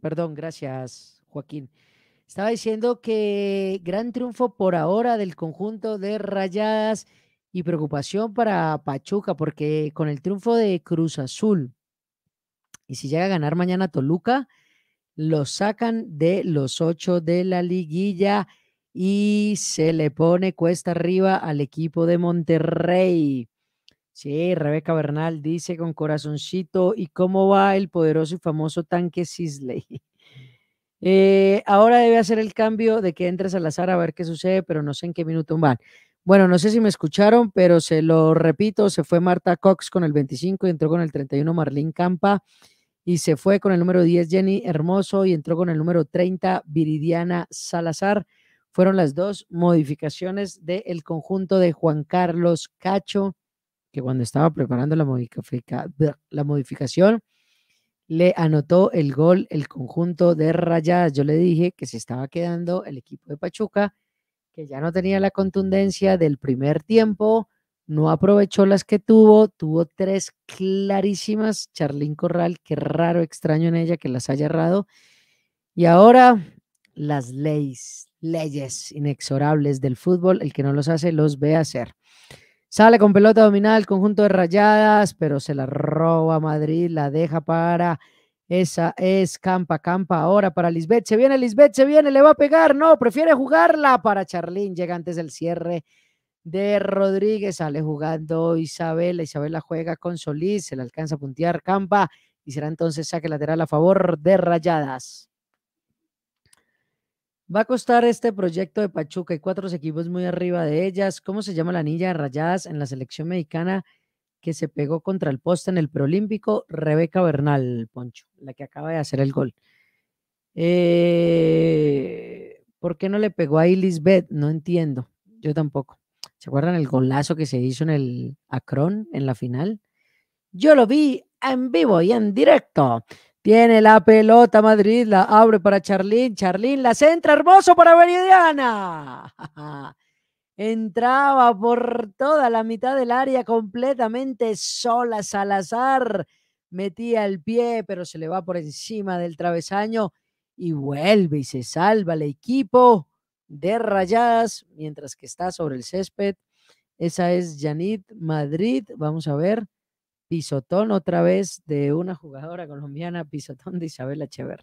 Perdón, gracias, Joaquín. Estaba diciendo que gran triunfo por ahora del conjunto de Rayadas y preocupación para Pachuca, porque con el triunfo de Cruz Azul y si llega a ganar mañana Toluca, lo sacan de los ocho de la liguilla y se le pone cuesta arriba al equipo de Monterrey. Sí, Rebeca Bernal dice con corazoncito, ¿y cómo va el poderoso y famoso tanque Sisley? [LAUGHS] Eh, ahora debe hacer el cambio de que entre Salazar a ver qué sucede, pero no sé en qué minuto van. Bueno, no sé si me escucharon, pero se lo repito, se fue Marta Cox con el 25 y entró con el 31 Marlene Campa y se fue con el número 10 Jenny Hermoso y entró con el número 30 Viridiana Salazar. Fueron las dos modificaciones del conjunto de Juan Carlos Cacho que cuando estaba preparando la, modificación, le anotó el gol el conjunto de Rayadas. Yo le dije que se estaba quedando el equipo de Pachuca, que ya no tenía la contundencia del primer tiempo, no aprovechó las que tuvo, tuvo tres clarísimas. Charlín Corral, qué raro, extraño en ella que las haya errado. Y ahora las leyes, leyes inexorables del fútbol, el que no los hace los ve hacer. Sale con pelota dominada el conjunto de rayadas, pero se la roba Madrid, la deja para. Esa es Campa, Campa ahora para Lisbeth. Se viene Lisbeth, se viene, le va a pegar. No, prefiere jugarla para Charlín. Llega antes del cierre de Rodríguez. Sale jugando Isabela. Isabela juega con Solís. Se le alcanza a puntear Campa. Y será entonces saque lateral a favor de Rayadas. Va a costar este proyecto de Pachuca. y cuatro equipos muy arriba de ellas. ¿Cómo se llama la anilla de rayadas en la selección mexicana que se pegó contra el poste en el preolímpico? Rebeca Bernal, Poncho, la que acaba de hacer el gol. Eh, ¿Por qué no le pegó a Lisbeth? No entiendo. Yo tampoco. ¿Se acuerdan el golazo que se hizo en el Acron en la final? Yo lo vi en vivo y en directo. Tiene la pelota Madrid, la abre para Charlín. Charlín la centra, hermoso para Veridiana. Entraba por toda la mitad del área completamente sola Salazar. Metía el pie, pero se le va por encima del travesaño y vuelve y se salva el equipo de rayas mientras que está sobre el césped. Esa es Janit Madrid. Vamos a ver pisotón otra vez de una jugadora [LAUGHS] colombiana, pisotón de Isabel Achever.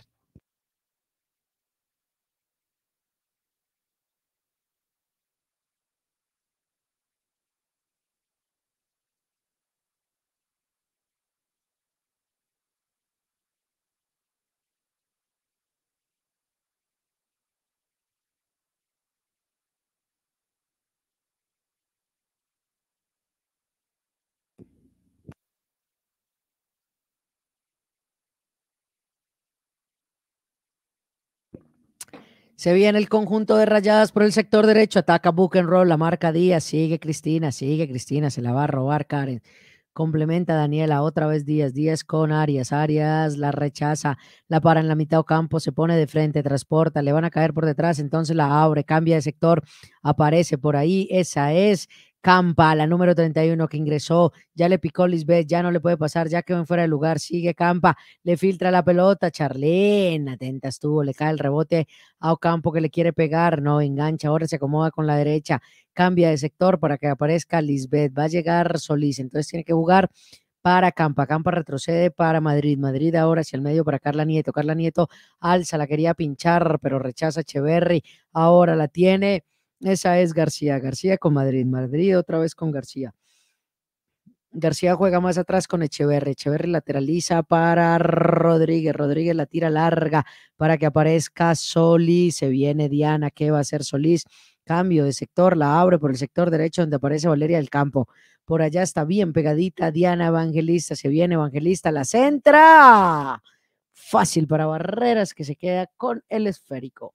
Se viene el conjunto de rayadas por el sector derecho. Ataca Roll. la marca Díaz. Sigue Cristina, sigue Cristina. Se la va a robar Karen. Complementa Daniela, otra vez Díaz. Díaz con Arias. Arias la rechaza, la para en la mitad o campo, se pone de frente, transporta, le van a caer por detrás, entonces la abre, cambia de sector, aparece por ahí. Esa es Campa, la número 31 que ingresó, ya le picó Lisbeth, ya no le puede pasar, ya quedó en fuera de lugar, sigue Campa, le filtra la pelota, Charlene, atenta estuvo, le cae el rebote a Ocampo que le quiere pegar, no engancha, ahora se acomoda con la derecha, cambia de sector para que aparezca Lisbeth, va a llegar Solís, entonces tiene que jugar para Campa. Campa retrocede para Madrid. Madrid ahora hacia el medio para Carla Nieto. Carla Nieto alza, la quería pinchar, pero rechaza Cheverry, Ahora la tiene esa es García, García con Madrid, Madrid otra vez con García. García juega más atrás con Echeverría Echeverri lateraliza para Rodríguez. Rodríguez la tira larga para que aparezca Solís. Se viene Diana. ¿Qué va a hacer Solís? Cambio de sector. La abre por el sector derecho donde aparece Valeria del Campo. Por allá está bien pegadita Diana Evangelista. Se viene Evangelista. La centra. Fácil para Barreras que se queda con el esférico.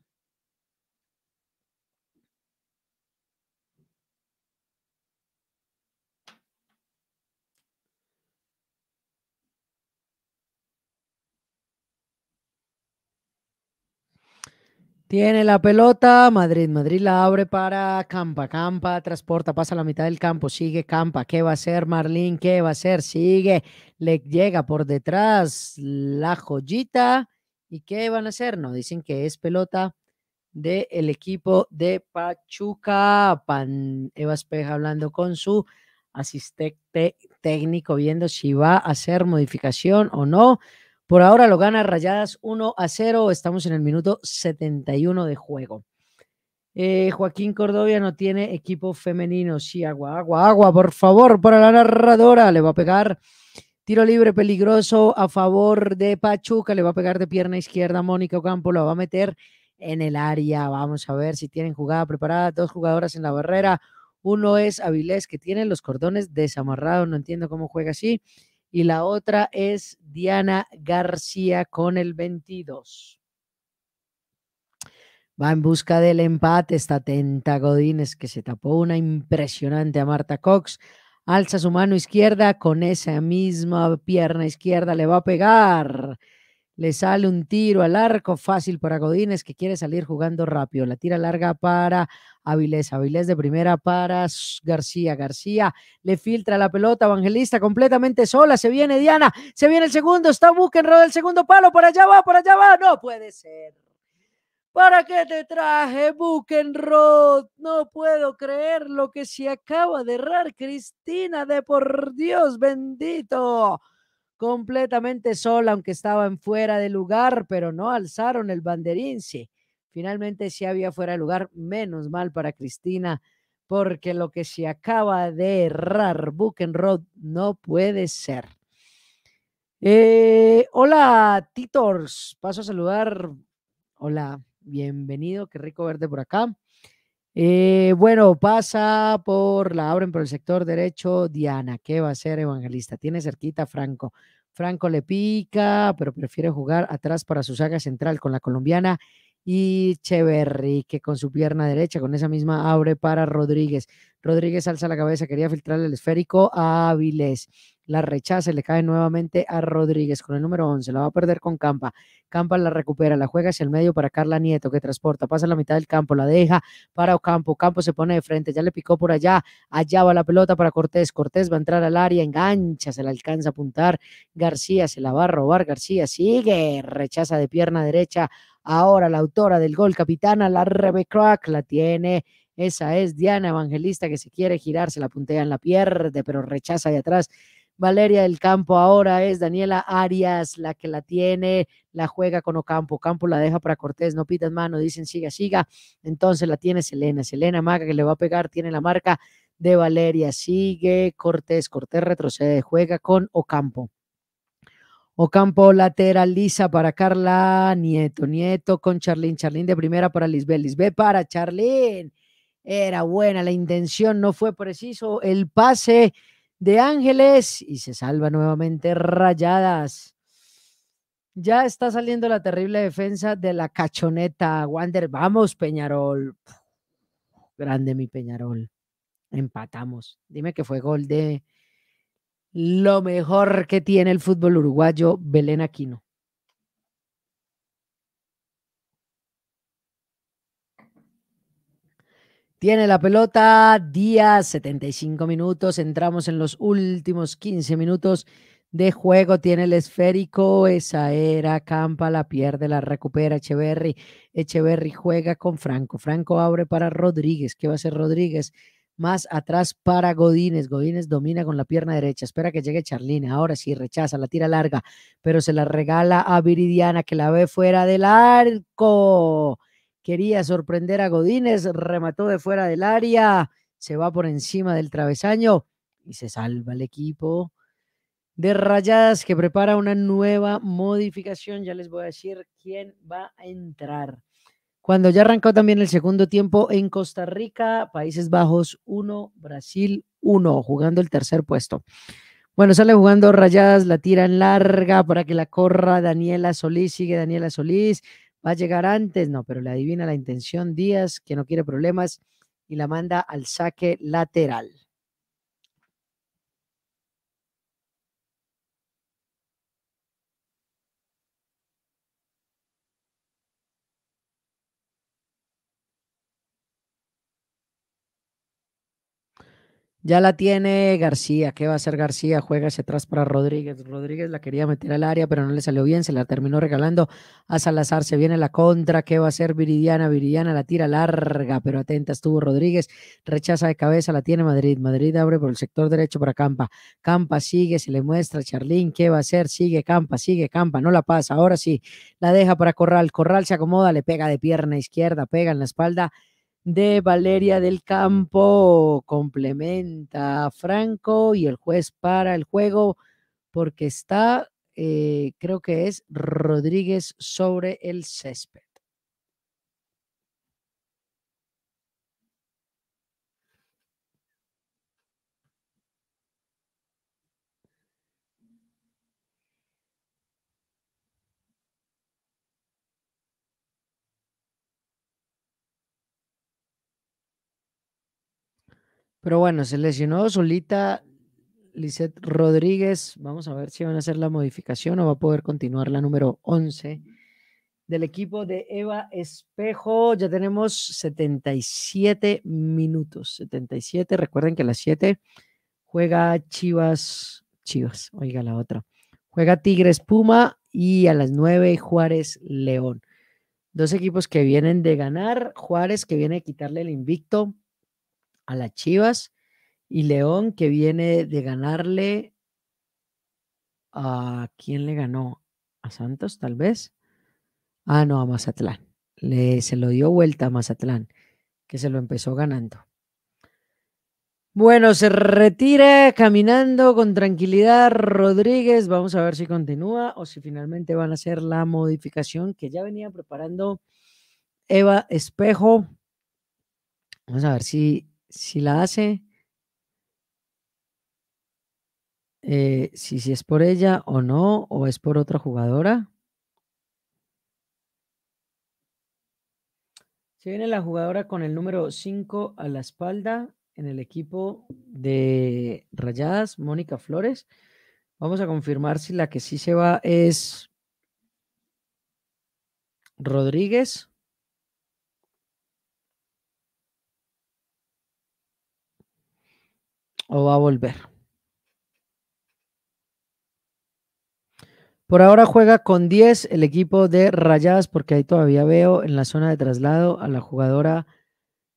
Tiene la pelota, Madrid, Madrid la abre para Campa, Campa, transporta, pasa la mitad del campo, sigue Campa, ¿qué va a hacer Marlín? ¿Qué va a hacer? Sigue, le llega por detrás la joyita. ¿Y qué van a hacer? No, dicen que es pelota del el equipo de Pachuca. Pan, Eva Espeja hablando con su asistente técnico, viendo si va a hacer modificación o no. Por ahora lo gana Rayadas 1 a 0. Estamos en el minuto 71 de juego. Eh, Joaquín Cordovia no tiene equipo femenino. Sí, agua, agua, agua, por favor, para la narradora. Le va a pegar tiro libre peligroso a favor de Pachuca. Le va a pegar de pierna izquierda Mónica Ocampo. Lo va a meter en el área. Vamos a ver si tienen jugada preparada. Dos jugadoras en la barrera. Uno es Avilés, que tiene los cordones desamarrados. No entiendo cómo juega así y la otra es Diana García con el 22. Va en busca del empate, está atenta Godínez que se tapó una impresionante a Marta Cox. Alza su mano izquierda con esa misma pierna izquierda, le va a pegar. Le sale un tiro al arco fácil para Godínez que quiere salir jugando rápido. La tira larga para Avilés. Avilés de primera para García. García le filtra la pelota. Evangelista completamente sola. Se viene Diana. Se viene el segundo. Está Bukenrod el segundo palo. Para allá va, para allá va. No puede ser. ¿Para qué te traje, Bukenrod No puedo creer lo que se acaba de errar, Cristina, de por Dios bendito. Completamente sola, aunque estaban fuera de lugar, pero no alzaron el banderín, sí. Finalmente, si había fuera de lugar, menos mal para Cristina, porque lo que se acaba de errar Buchenrod no puede ser. Eh, hola, Titors. Paso a saludar. Hola, bienvenido. Qué rico verte por acá. Eh, bueno, pasa por la abren por el sector derecho Diana, que va a ser evangelista. Tiene cerquita Franco. Franco le pica, pero prefiere jugar atrás para su saga central con la colombiana y que con su pierna derecha, con esa misma abre para Rodríguez. Rodríguez alza la cabeza, quería filtrar el esférico a Avilés la rechaza, le cae nuevamente a Rodríguez con el número 11, la va a perder con Campa. Campa la recupera, la juega hacia el medio para Carla Nieto que transporta, pasa la mitad del campo, la deja para Ocampo, Campo se pone de frente, ya le picó por allá, allá va la pelota para Cortés, Cortés va a entrar al área, engancha, se la alcanza a apuntar, García se la va a robar, García sigue, rechaza de pierna derecha, ahora la autora del gol capitana, la Crack, la tiene. Esa es Diana Evangelista que se quiere girar, se la puntea en la pierde, pero rechaza de atrás Valeria del Campo, ahora es Daniela Arias la que la tiene, la juega con Ocampo, Ocampo la deja para Cortés, no pitas mano, dicen siga, siga, entonces la tiene Selena, Selena Maga que le va a pegar, tiene la marca de Valeria, sigue Cortés, Cortés retrocede, juega con Ocampo. Ocampo lateraliza para Carla Nieto, Nieto con Charlín, Charlín de primera para Lisbeth, Lisbeth para Charlín. Era buena la intención, no fue preciso el pase de Ángeles y se salva nuevamente Rayadas. Ya está saliendo la terrible defensa de la cachoneta. Wander, vamos, Peñarol. grande mi Peñarol. Empatamos. Dime que fue gol de lo mejor que tiene el fútbol uruguayo, Belén Aquino. Tiene la pelota, día 75 minutos, entramos en los últimos 15 minutos de juego, tiene el esférico, esa era, campa, la pierde, la recupera Echeverry, Echeverry juega con Franco, Franco abre para Rodríguez, ¿qué va a hacer Rodríguez? Más atrás para Godínez. Godínez domina con la pierna derecha. Espera que llegue Charlina. Ahora sí, rechaza la tira larga, pero se la regala a Viridiana que la ve fuera del arco quería sorprender a Godínez, remató de fuera del área, se va por encima del travesaño y se salva el equipo de Rayadas que prepara una nueva modificación. Ya les voy a decir quién va a entrar. Cuando ya arrancó también el segundo tiempo en Costa Rica, Países Bajos 1, Brasil 1, jugando el tercer puesto. Bueno, sale jugando rayadas, la en larga para que la corra Daniela Solís, sigue Daniela Solís, va a llegar antes, no, pero le adivina la intención Díaz, que no quiere problemas, y la manda al saque lateral. Ya la tiene García. ¿Qué va a hacer García? Juega hacia atrás para Rodríguez. Rodríguez la quería meter al área, pero no le salió bien. Se la terminó regalando a Salazar. Se viene la contra. ¿Qué va a hacer Viridiana? Viridiana la tira larga, pero atenta estuvo Rodríguez. Rechaza de cabeza. La tiene Madrid. Madrid abre por el sector derecho para Campa. Campa sigue. Se le muestra a Charlín. ¿Qué va a hacer? Sigue Campa. Sigue Campa. No la pasa. Ahora sí. La deja para Corral. Corral se acomoda. Le pega de pierna izquierda. Pega en la espalda de Valeria del Campo complementa a Franco y el juez para el juego porque está, eh, creo que es Rodríguez sobre el césped. Pero bueno, se lesionó solita Lizeth Rodríguez. Vamos a ver si van a hacer la modificación o va a poder continuar la número 11 del equipo de Eva Espejo. Ya tenemos 77 minutos. 77. Recuerden que a las 7 juega Chivas. Chivas, oiga la otra. Juega Tigres Puma y a las 9 Juárez León. Dos equipos que vienen de ganar. Juárez que viene a quitarle el invicto a las Chivas y León que viene de ganarle a quién le ganó, a Santos tal vez. Ah, no, a Mazatlán. Le, se lo dio vuelta a Mazatlán, que se lo empezó ganando. Bueno, se retira caminando con tranquilidad Rodríguez. Vamos a ver si continúa o si finalmente van a hacer la modificación que ya venía preparando Eva Espejo. Vamos a ver si si la hace, eh, si, si es por ella o no, o es por otra jugadora. Se viene la jugadora con el número 5 a la espalda en el equipo de Rayadas, Mónica Flores. Vamos a confirmar si la que sí se va es Rodríguez. o va a volver. Por ahora juega con 10 el equipo de Rayadas porque ahí todavía veo en la zona de traslado a la jugadora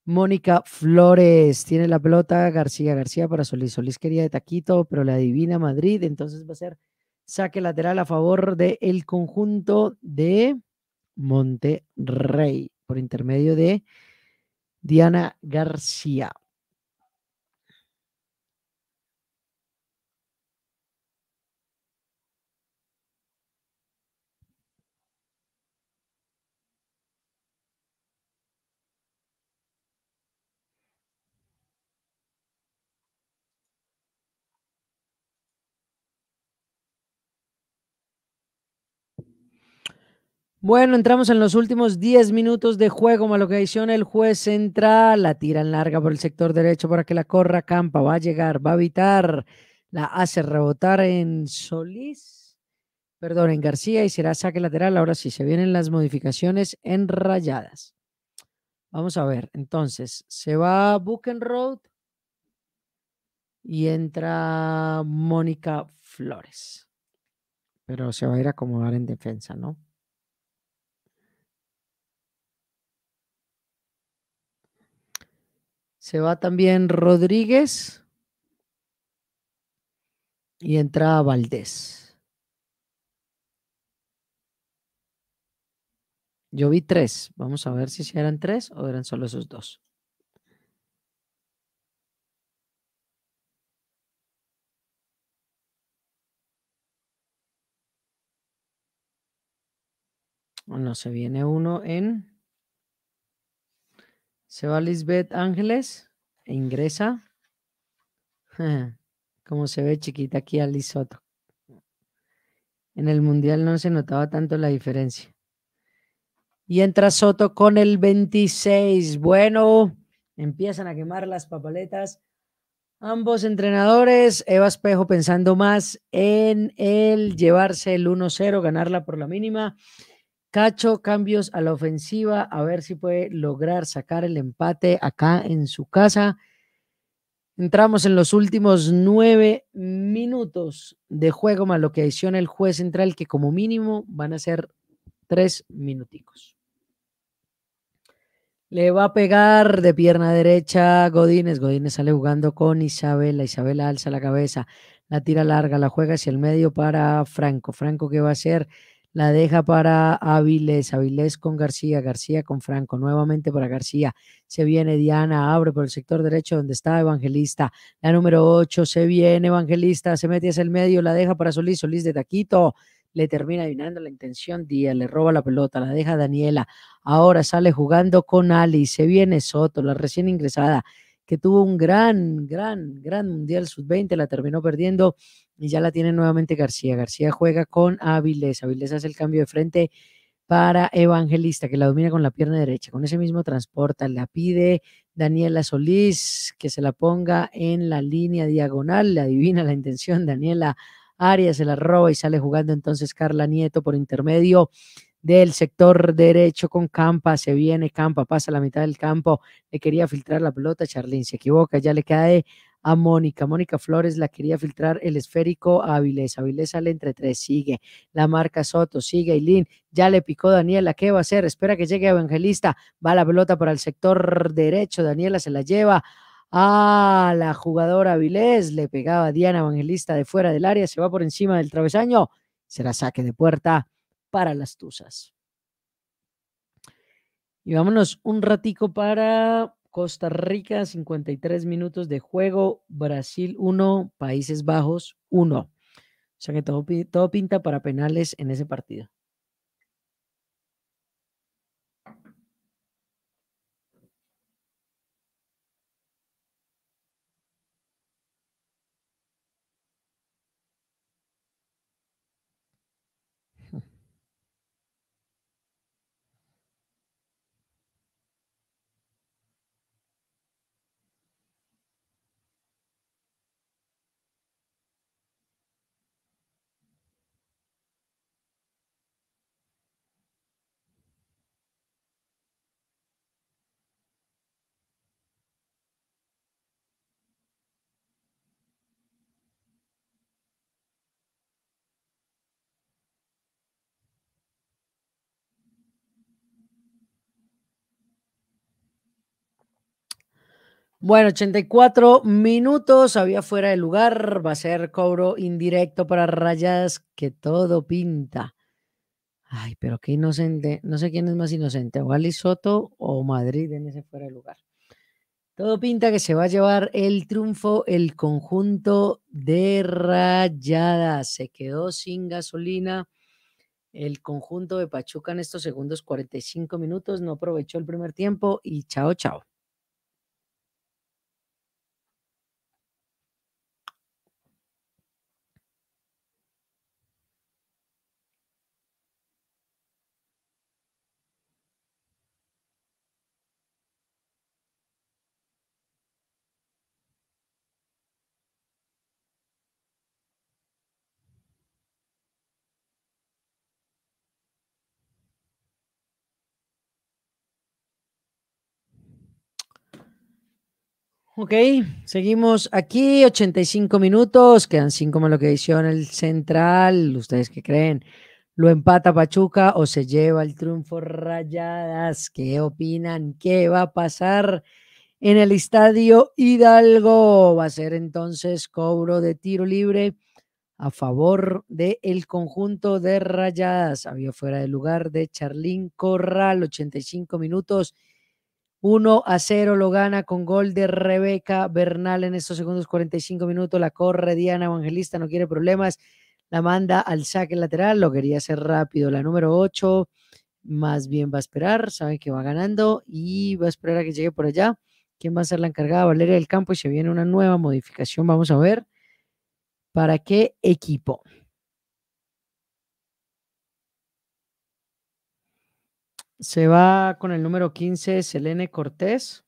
Mónica Flores. Tiene la pelota García García para Solís. Solís quería de taquito, pero la adivina Madrid. Entonces va a ser saque lateral a favor del conjunto de Monterrey por intermedio de Diana García. Bueno, entramos en los últimos 10 minutos de juego. Malocadición, el juez entra, La tira en larga por el sector derecho para que la corra Campa. Va a llegar, va a evitar. La hace rebotar en Solís. Perdón, en García y será saque lateral. Ahora sí, se vienen las modificaciones en rayadas. Vamos a ver. Entonces, se va Road y entra Mónica Flores. Pero se va a ir a acomodar en defensa, ¿no? Se va también Rodríguez. Y entra Valdés. Yo vi tres. Vamos a ver si eran tres o eran solo esos dos. No, se viene uno en se va Lisbeth Ángeles e ingresa. [LAUGHS] Como se ve chiquita aquí a Lisoto. En el Mundial no se notaba tanto la diferencia. Y entra Soto con el 26. Bueno, empiezan a quemar las papaletas. Ambos entrenadores, Eva Espejo pensando más en el llevarse el 1-0, ganarla por la mínima. Cacho, cambios a la ofensiva, a ver si puede lograr sacar el empate acá en su casa. Entramos en los últimos nueve minutos de juego, más lo que adiciona el juez central, que como mínimo van a ser tres minuticos. Le va a pegar de pierna derecha Godínez. Godínez sale jugando con Isabela. Isabela alza la cabeza, la tira larga, la juega hacia el medio para Franco. Franco, ¿qué va a hacer? La deja para Avilés, Avilés con García, García con Franco, nuevamente para García. Se viene Diana, abre por el sector derecho donde está Evangelista. La número 8, se viene Evangelista, se mete hacia el medio, la deja para Solís, Solís de Taquito le termina adivinando la intención Díaz, le roba la pelota, la deja Daniela. Ahora sale jugando con Ali, se viene Soto, la recién ingresada que tuvo un gran, gran, gran Mundial Sub-20, la terminó perdiendo y ya la tiene nuevamente García. García juega con Avilés. Avilés hace el cambio de frente para Evangelista, que la domina con la pierna derecha. Con ese mismo transporta, la pide Daniela Solís, que se la ponga en la línea diagonal. Le adivina la intención Daniela Arias, se la roba y sale jugando entonces Carla Nieto por intermedio del sector derecho con Campa, se viene Campa, pasa la mitad del campo, le quería filtrar la pelota, Charlín se equivoca, ya le cae a Mónica, Mónica Flores la quería filtrar el esférico a Avilés, Avilés sale entre tres, sigue, la marca Soto, sigue Ailín, ya le picó Daniela, ¿qué va a hacer? Espera que llegue Evangelista, va la pelota para el sector derecho, Daniela se la lleva, a la jugadora Avilés le pegaba Diana Evangelista de fuera del área, se va por encima del travesaño, se la saque de puerta para las Tuzas. Y vámonos un ratico para Costa Rica, 53 minutos de juego, Brasil 1, Países Bajos 1. O sea que todo, todo pinta para penales en ese partido. Bueno, 84 minutos, había fuera de lugar, va a ser cobro indirecto para Rayas, que todo pinta. Ay, pero qué inocente, no sé quién es más inocente, o Soto o Madrid en ese fuera de lugar. Todo pinta que se va a llevar el triunfo el conjunto de Rayadas. Se quedó sin gasolina el conjunto de Pachuca en estos segundos 45 minutos, no aprovechó el primer tiempo y chao, chao. Ok, seguimos aquí, 85 minutos, quedan 5 más lo que en el central. ¿Ustedes qué creen? ¿Lo empata Pachuca o se lleva el triunfo Rayadas? ¿Qué opinan? ¿Qué va a pasar en el estadio Hidalgo? Va a ser entonces cobro de tiro libre a favor del el conjunto de Rayadas. Había fuera de lugar de Charlín Corral, 85 minutos. 1 a 0 lo gana con gol de Rebeca Bernal en estos segundos 45 minutos. La corre Diana Evangelista, no quiere problemas. La manda al saque lateral, lo quería hacer rápido. La número 8 más bien va a esperar, sabe que va ganando y va a esperar a que llegue por allá. ¿Quién va a ser la encargada? Valeria del Campo y se viene una nueva modificación, vamos a ver. ¿Para qué equipo? Se va con el número 15 Selene Cortés.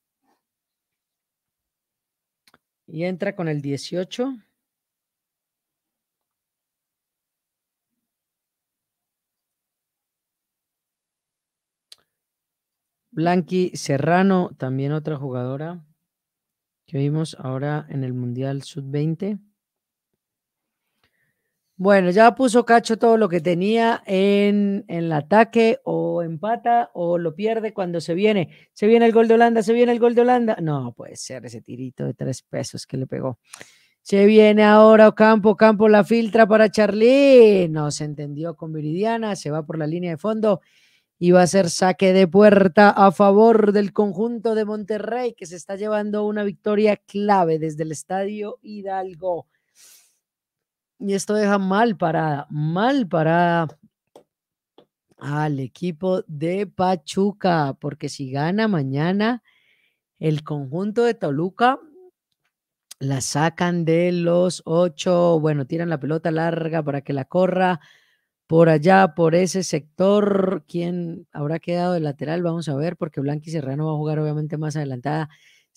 Y entra con el 18. Blanqui Serrano, también otra jugadora que vimos ahora en el Mundial Sub-20. Bueno, ya puso Cacho todo lo que tenía en, el ataque, o empata, o lo pierde cuando se viene. Se viene el gol de Holanda, se viene el gol de Holanda. No puede ser ese tirito de tres pesos que le pegó. Se viene ahora Ocampo, Campo la filtra para Charly. No se entendió con Viridiana, se va por la línea de fondo y va a ser saque de puerta a favor del conjunto de Monterrey, que se está llevando una victoria clave desde el estadio Hidalgo. Y esto deja mal parada, mal parada al equipo de Pachuca, porque si gana mañana el conjunto de Toluca, la sacan de los ocho, bueno, tiran la pelota larga para que la corra por allá, por ese sector, ¿quién habrá quedado de lateral? Vamos a ver, porque Blanqui Serrano va a jugar obviamente más adelantada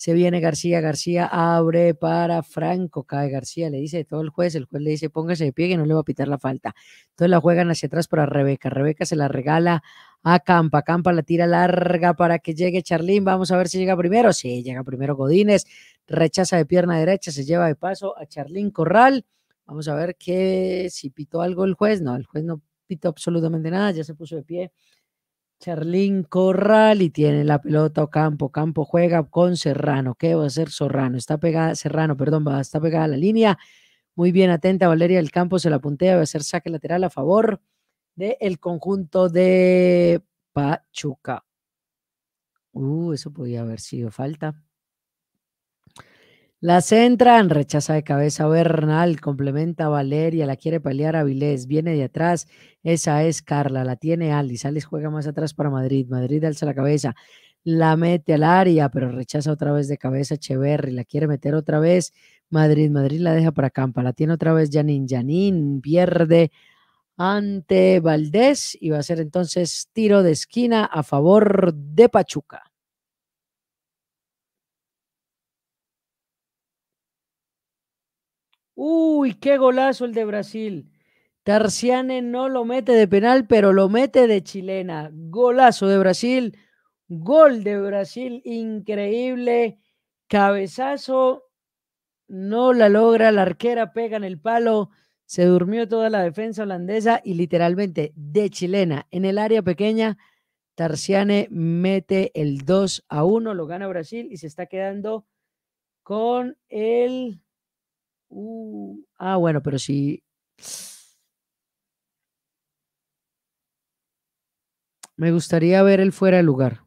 se viene García, García abre para Franco, cae García, le dice todo el juez, el juez le dice póngase de pie que no le va a pitar la falta. Entonces la juegan hacia atrás para Rebeca, Rebeca se la regala a Campa, Campa la tira larga para que llegue Charlín, vamos a ver si llega primero, sí, llega primero Godínez, rechaza de pierna derecha, se lleva de paso a Charlín Corral, vamos a ver qué si pitó algo el juez, no, el juez no pitó absolutamente nada, ya se puso de pie Charlín Corral y tiene la pelota Ocampo. Campo juega con Serrano. ¿Qué va a hacer Serrano? Está pegada, Serrano, perdón, va, está pegada a la línea. Muy bien atenta Valeria del Campo, se la puntea, va a hacer saque lateral a favor del conjunto de Pachuca. Uh, eso podía haber sido falta. La entran, rechaza de cabeza Bernal, complementa Valeria, la quiere pelear a viene de atrás, esa es Carla, la tiene Alice, Alice juega más atrás para Madrid, Madrid alza la cabeza, la mete al área, pero rechaza otra vez de cabeza Cheverry. la quiere meter otra vez, Madrid, Madrid la deja para Campa, la tiene otra vez Janín, Janín pierde ante Valdés y va a ser entonces tiro de esquina a favor de Pachuca. Uy, qué golazo el de Brasil. Tarciane no lo mete de penal, pero lo mete de chilena. Golazo de Brasil, gol de Brasil, increíble. Cabezazo, no la logra, la arquera pega en el palo, se durmió toda la defensa holandesa y literalmente de chilena en el área pequeña. Tarciane mete el 2 a 1, lo gana Brasil y se está quedando con el Uh, ah, bueno, pero sí. Me gustaría ver el fuera de lugar.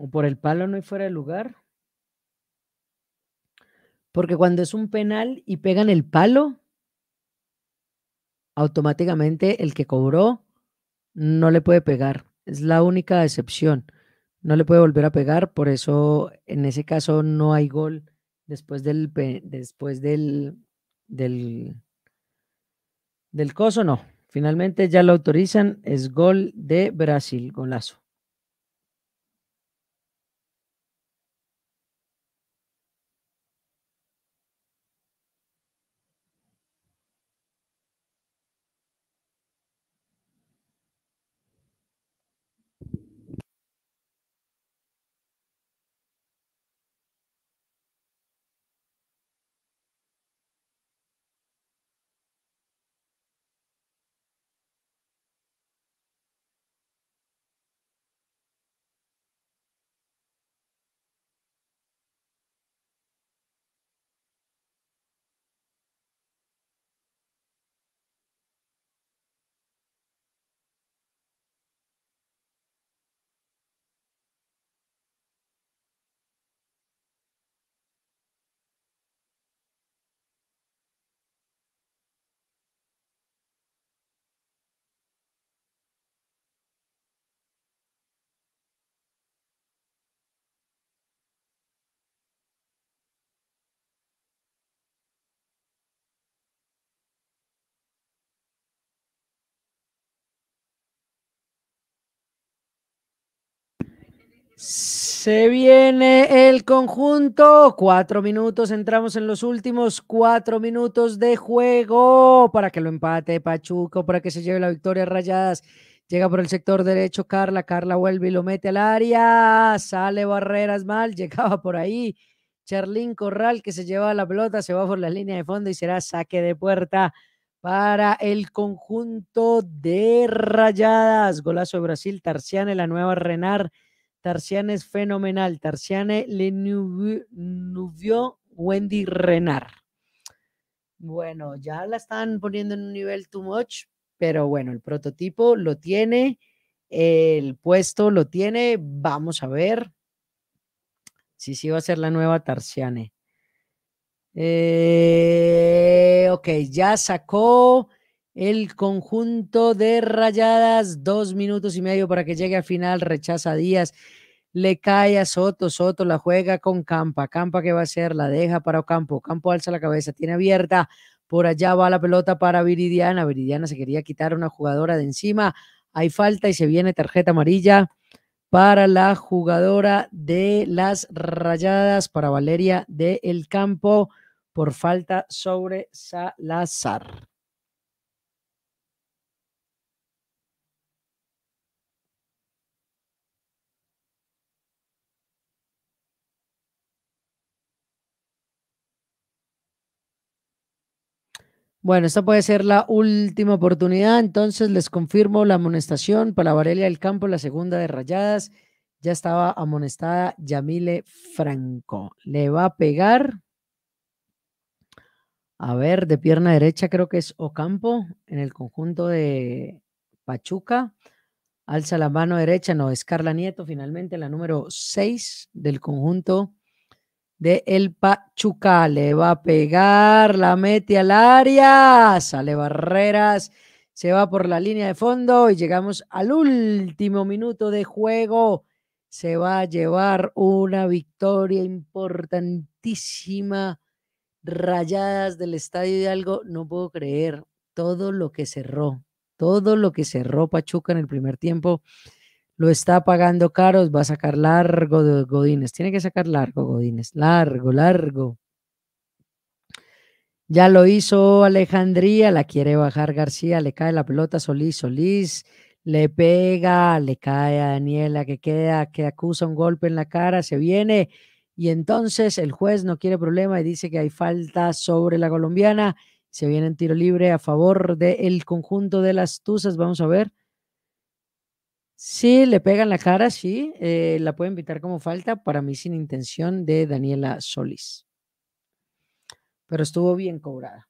o por el palo no hay fuera de lugar. Porque cuando es un penal y pegan el palo, automáticamente el que cobró no le puede pegar. Es la única excepción. No le puede volver a pegar, por eso en ese caso no hay gol después del después del del coso no. Finalmente ya lo autorizan, es gol de Brasil, golazo. Se viene el conjunto. Cuatro minutos. Entramos en los últimos cuatro minutos de juego para que lo empate Pachuco, para que se lleve la victoria Rayadas. Llega por el sector derecho Carla. Carla vuelve y lo mete al área. Sale Barreras mal. [LAUGHS] Llegaba por ahí. Charlín Corral que se lleva la pelota, se va por la línea de fondo y será saque de puerta para el conjunto de rayadas. Golazo de Brasil, Tarciane, la nueva Renar. Tarciane es fenomenal. Tarsiane Le nubió Wendy Renard. Bueno, ya la están poniendo en un nivel too much, pero bueno, el prototipo lo tiene, el puesto lo tiene. Vamos a ver si sí, va a ser la nueva Tarsiane. Eh, ok, ya sacó el conjunto de rayadas. Dos minutos y medio para que llegue al final. Rechaza Díaz. Le cae a Soto. Soto la juega con Campa. Campa que va a hacer, la deja para Ocampo. Campo alza la cabeza, tiene abierta. Por allá va la pelota para Viridiana. Viridiana se quería quitar una jugadora de encima. Hay falta y se viene tarjeta amarilla para la jugadora de las rayadas, para Valeria del el Campo, por falta sobre Salazar. Bueno, esta puede ser la última oportunidad, entonces les confirmo la amonestación para Varelia del Campo, la segunda de Rayadas. Ya estaba amonestada Yamile Franco. Le va a pegar. A ver, de pierna derecha creo que es Ocampo en el conjunto de Pachuca. Alza la mano derecha, no, es Carla Nieto finalmente, la número 6 del conjunto de El Pachuca. Le va a pegar, la mete al área, sale Barreras, se va por la línea de fondo y llegamos al último minuto de juego. Se va a llevar una victoria importantísima. Rayadas del Estadio algo, no puedo creer todo lo que cerró, todo lo que cerró Pachuca en el primer tiempo lo está pagando caros, va a sacar largo de Godines. Tiene que sacar largo Godines, largo, largo. Ya lo hizo Alejandría, la quiere bajar García, le cae la pelota Solís, Solís le pega, le cae a Daniela que queda, que acusa un golpe en la cara, se viene y entonces el juez no quiere problema y dice que hay falta sobre la colombiana. Se viene en tiro libre a favor del el conjunto de las Tuzas. Vamos a ver. Sí, le pegan la cara, sí. Eh, la pueden invitar como falta, para mí sin intención, de Daniela Solís. Pero estuvo bien cobrada.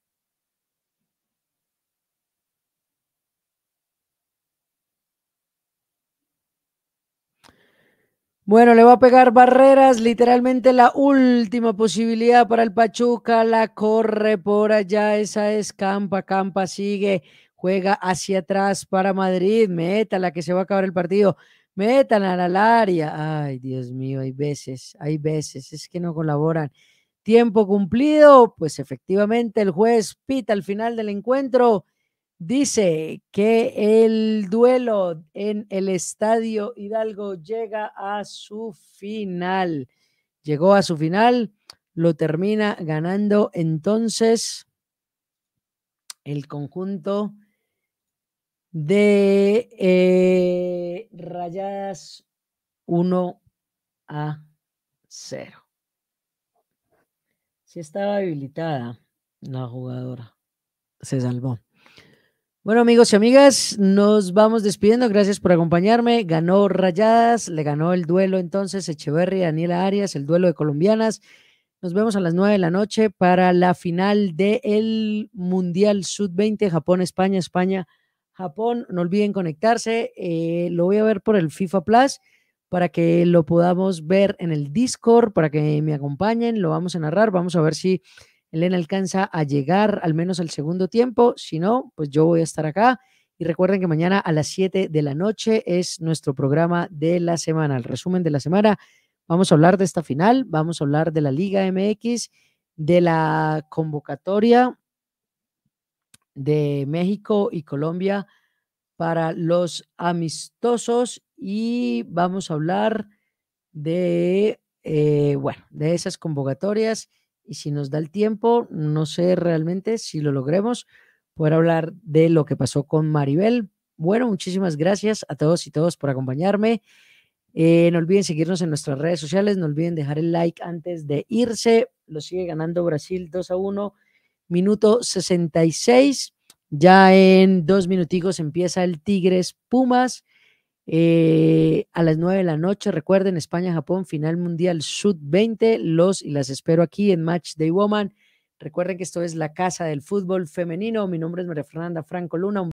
Bueno, le va a pegar barreras, literalmente la última posibilidad para el Pachuca, la corre por allá, esa es Campa, Campa sigue, juega hacia atrás para Madrid, métala que se va a acabar el partido, métala al área. Ay, Dios mío, hay veces, hay veces, es que no colaboran. Tiempo cumplido, pues efectivamente el juez pita al final del encuentro. Dice que el duelo en el Estadio Hidalgo llega a su final. Llegó a su final, lo termina ganando entonces el conjunto de eh, rayadas 1 a 0. Si estaba habilitada la jugadora, se salvó. Bueno, amigos y amigas, nos vamos despidiendo. Gracias por acompañarme. Ganó Rayadas, le ganó el duelo entonces Echeverry, Daniela Arias, el duelo de colombianas. Nos vemos a las 9 de la noche para la final del Mundial Sud-20, Japón-España, España Japón. No olviden conectarse. Eh, lo voy a ver por el FIFA Plus para que lo podamos ver en el Discord, para que me acompañen. Lo vamos a narrar. Vamos a ver si Elena alcanza a llegar al menos al segundo tiempo. Si no, pues yo voy a estar acá. Y recuerden que mañana a las 7 de la noche es nuestro programa de la semana, el resumen de la semana. Vamos a hablar de esta final, vamos a hablar de la Liga MX, de la convocatoria de México y Colombia para los amistosos y vamos a hablar de, eh, bueno, de esas convocatorias y si nos da el tiempo, no sé realmente si lo logremos, poder hablar de lo que pasó con Maribel. Bueno, muchísimas gracias a todos y todos por acompañarme. Eh, no olviden seguirnos en nuestras redes sociales, no olviden dejar el like antes de irse. Lo sigue ganando Brasil 2 a 1 minuto 66. Ya en dos minuticos empieza el Tigres Pumas. Eh, a las 9 de la noche, recuerden, España-Japón, final mundial Sud 20 Los y las espero aquí en Match Day Woman. Recuerden que esto es la casa del fútbol femenino. Mi nombre es María Fernanda Franco Luna.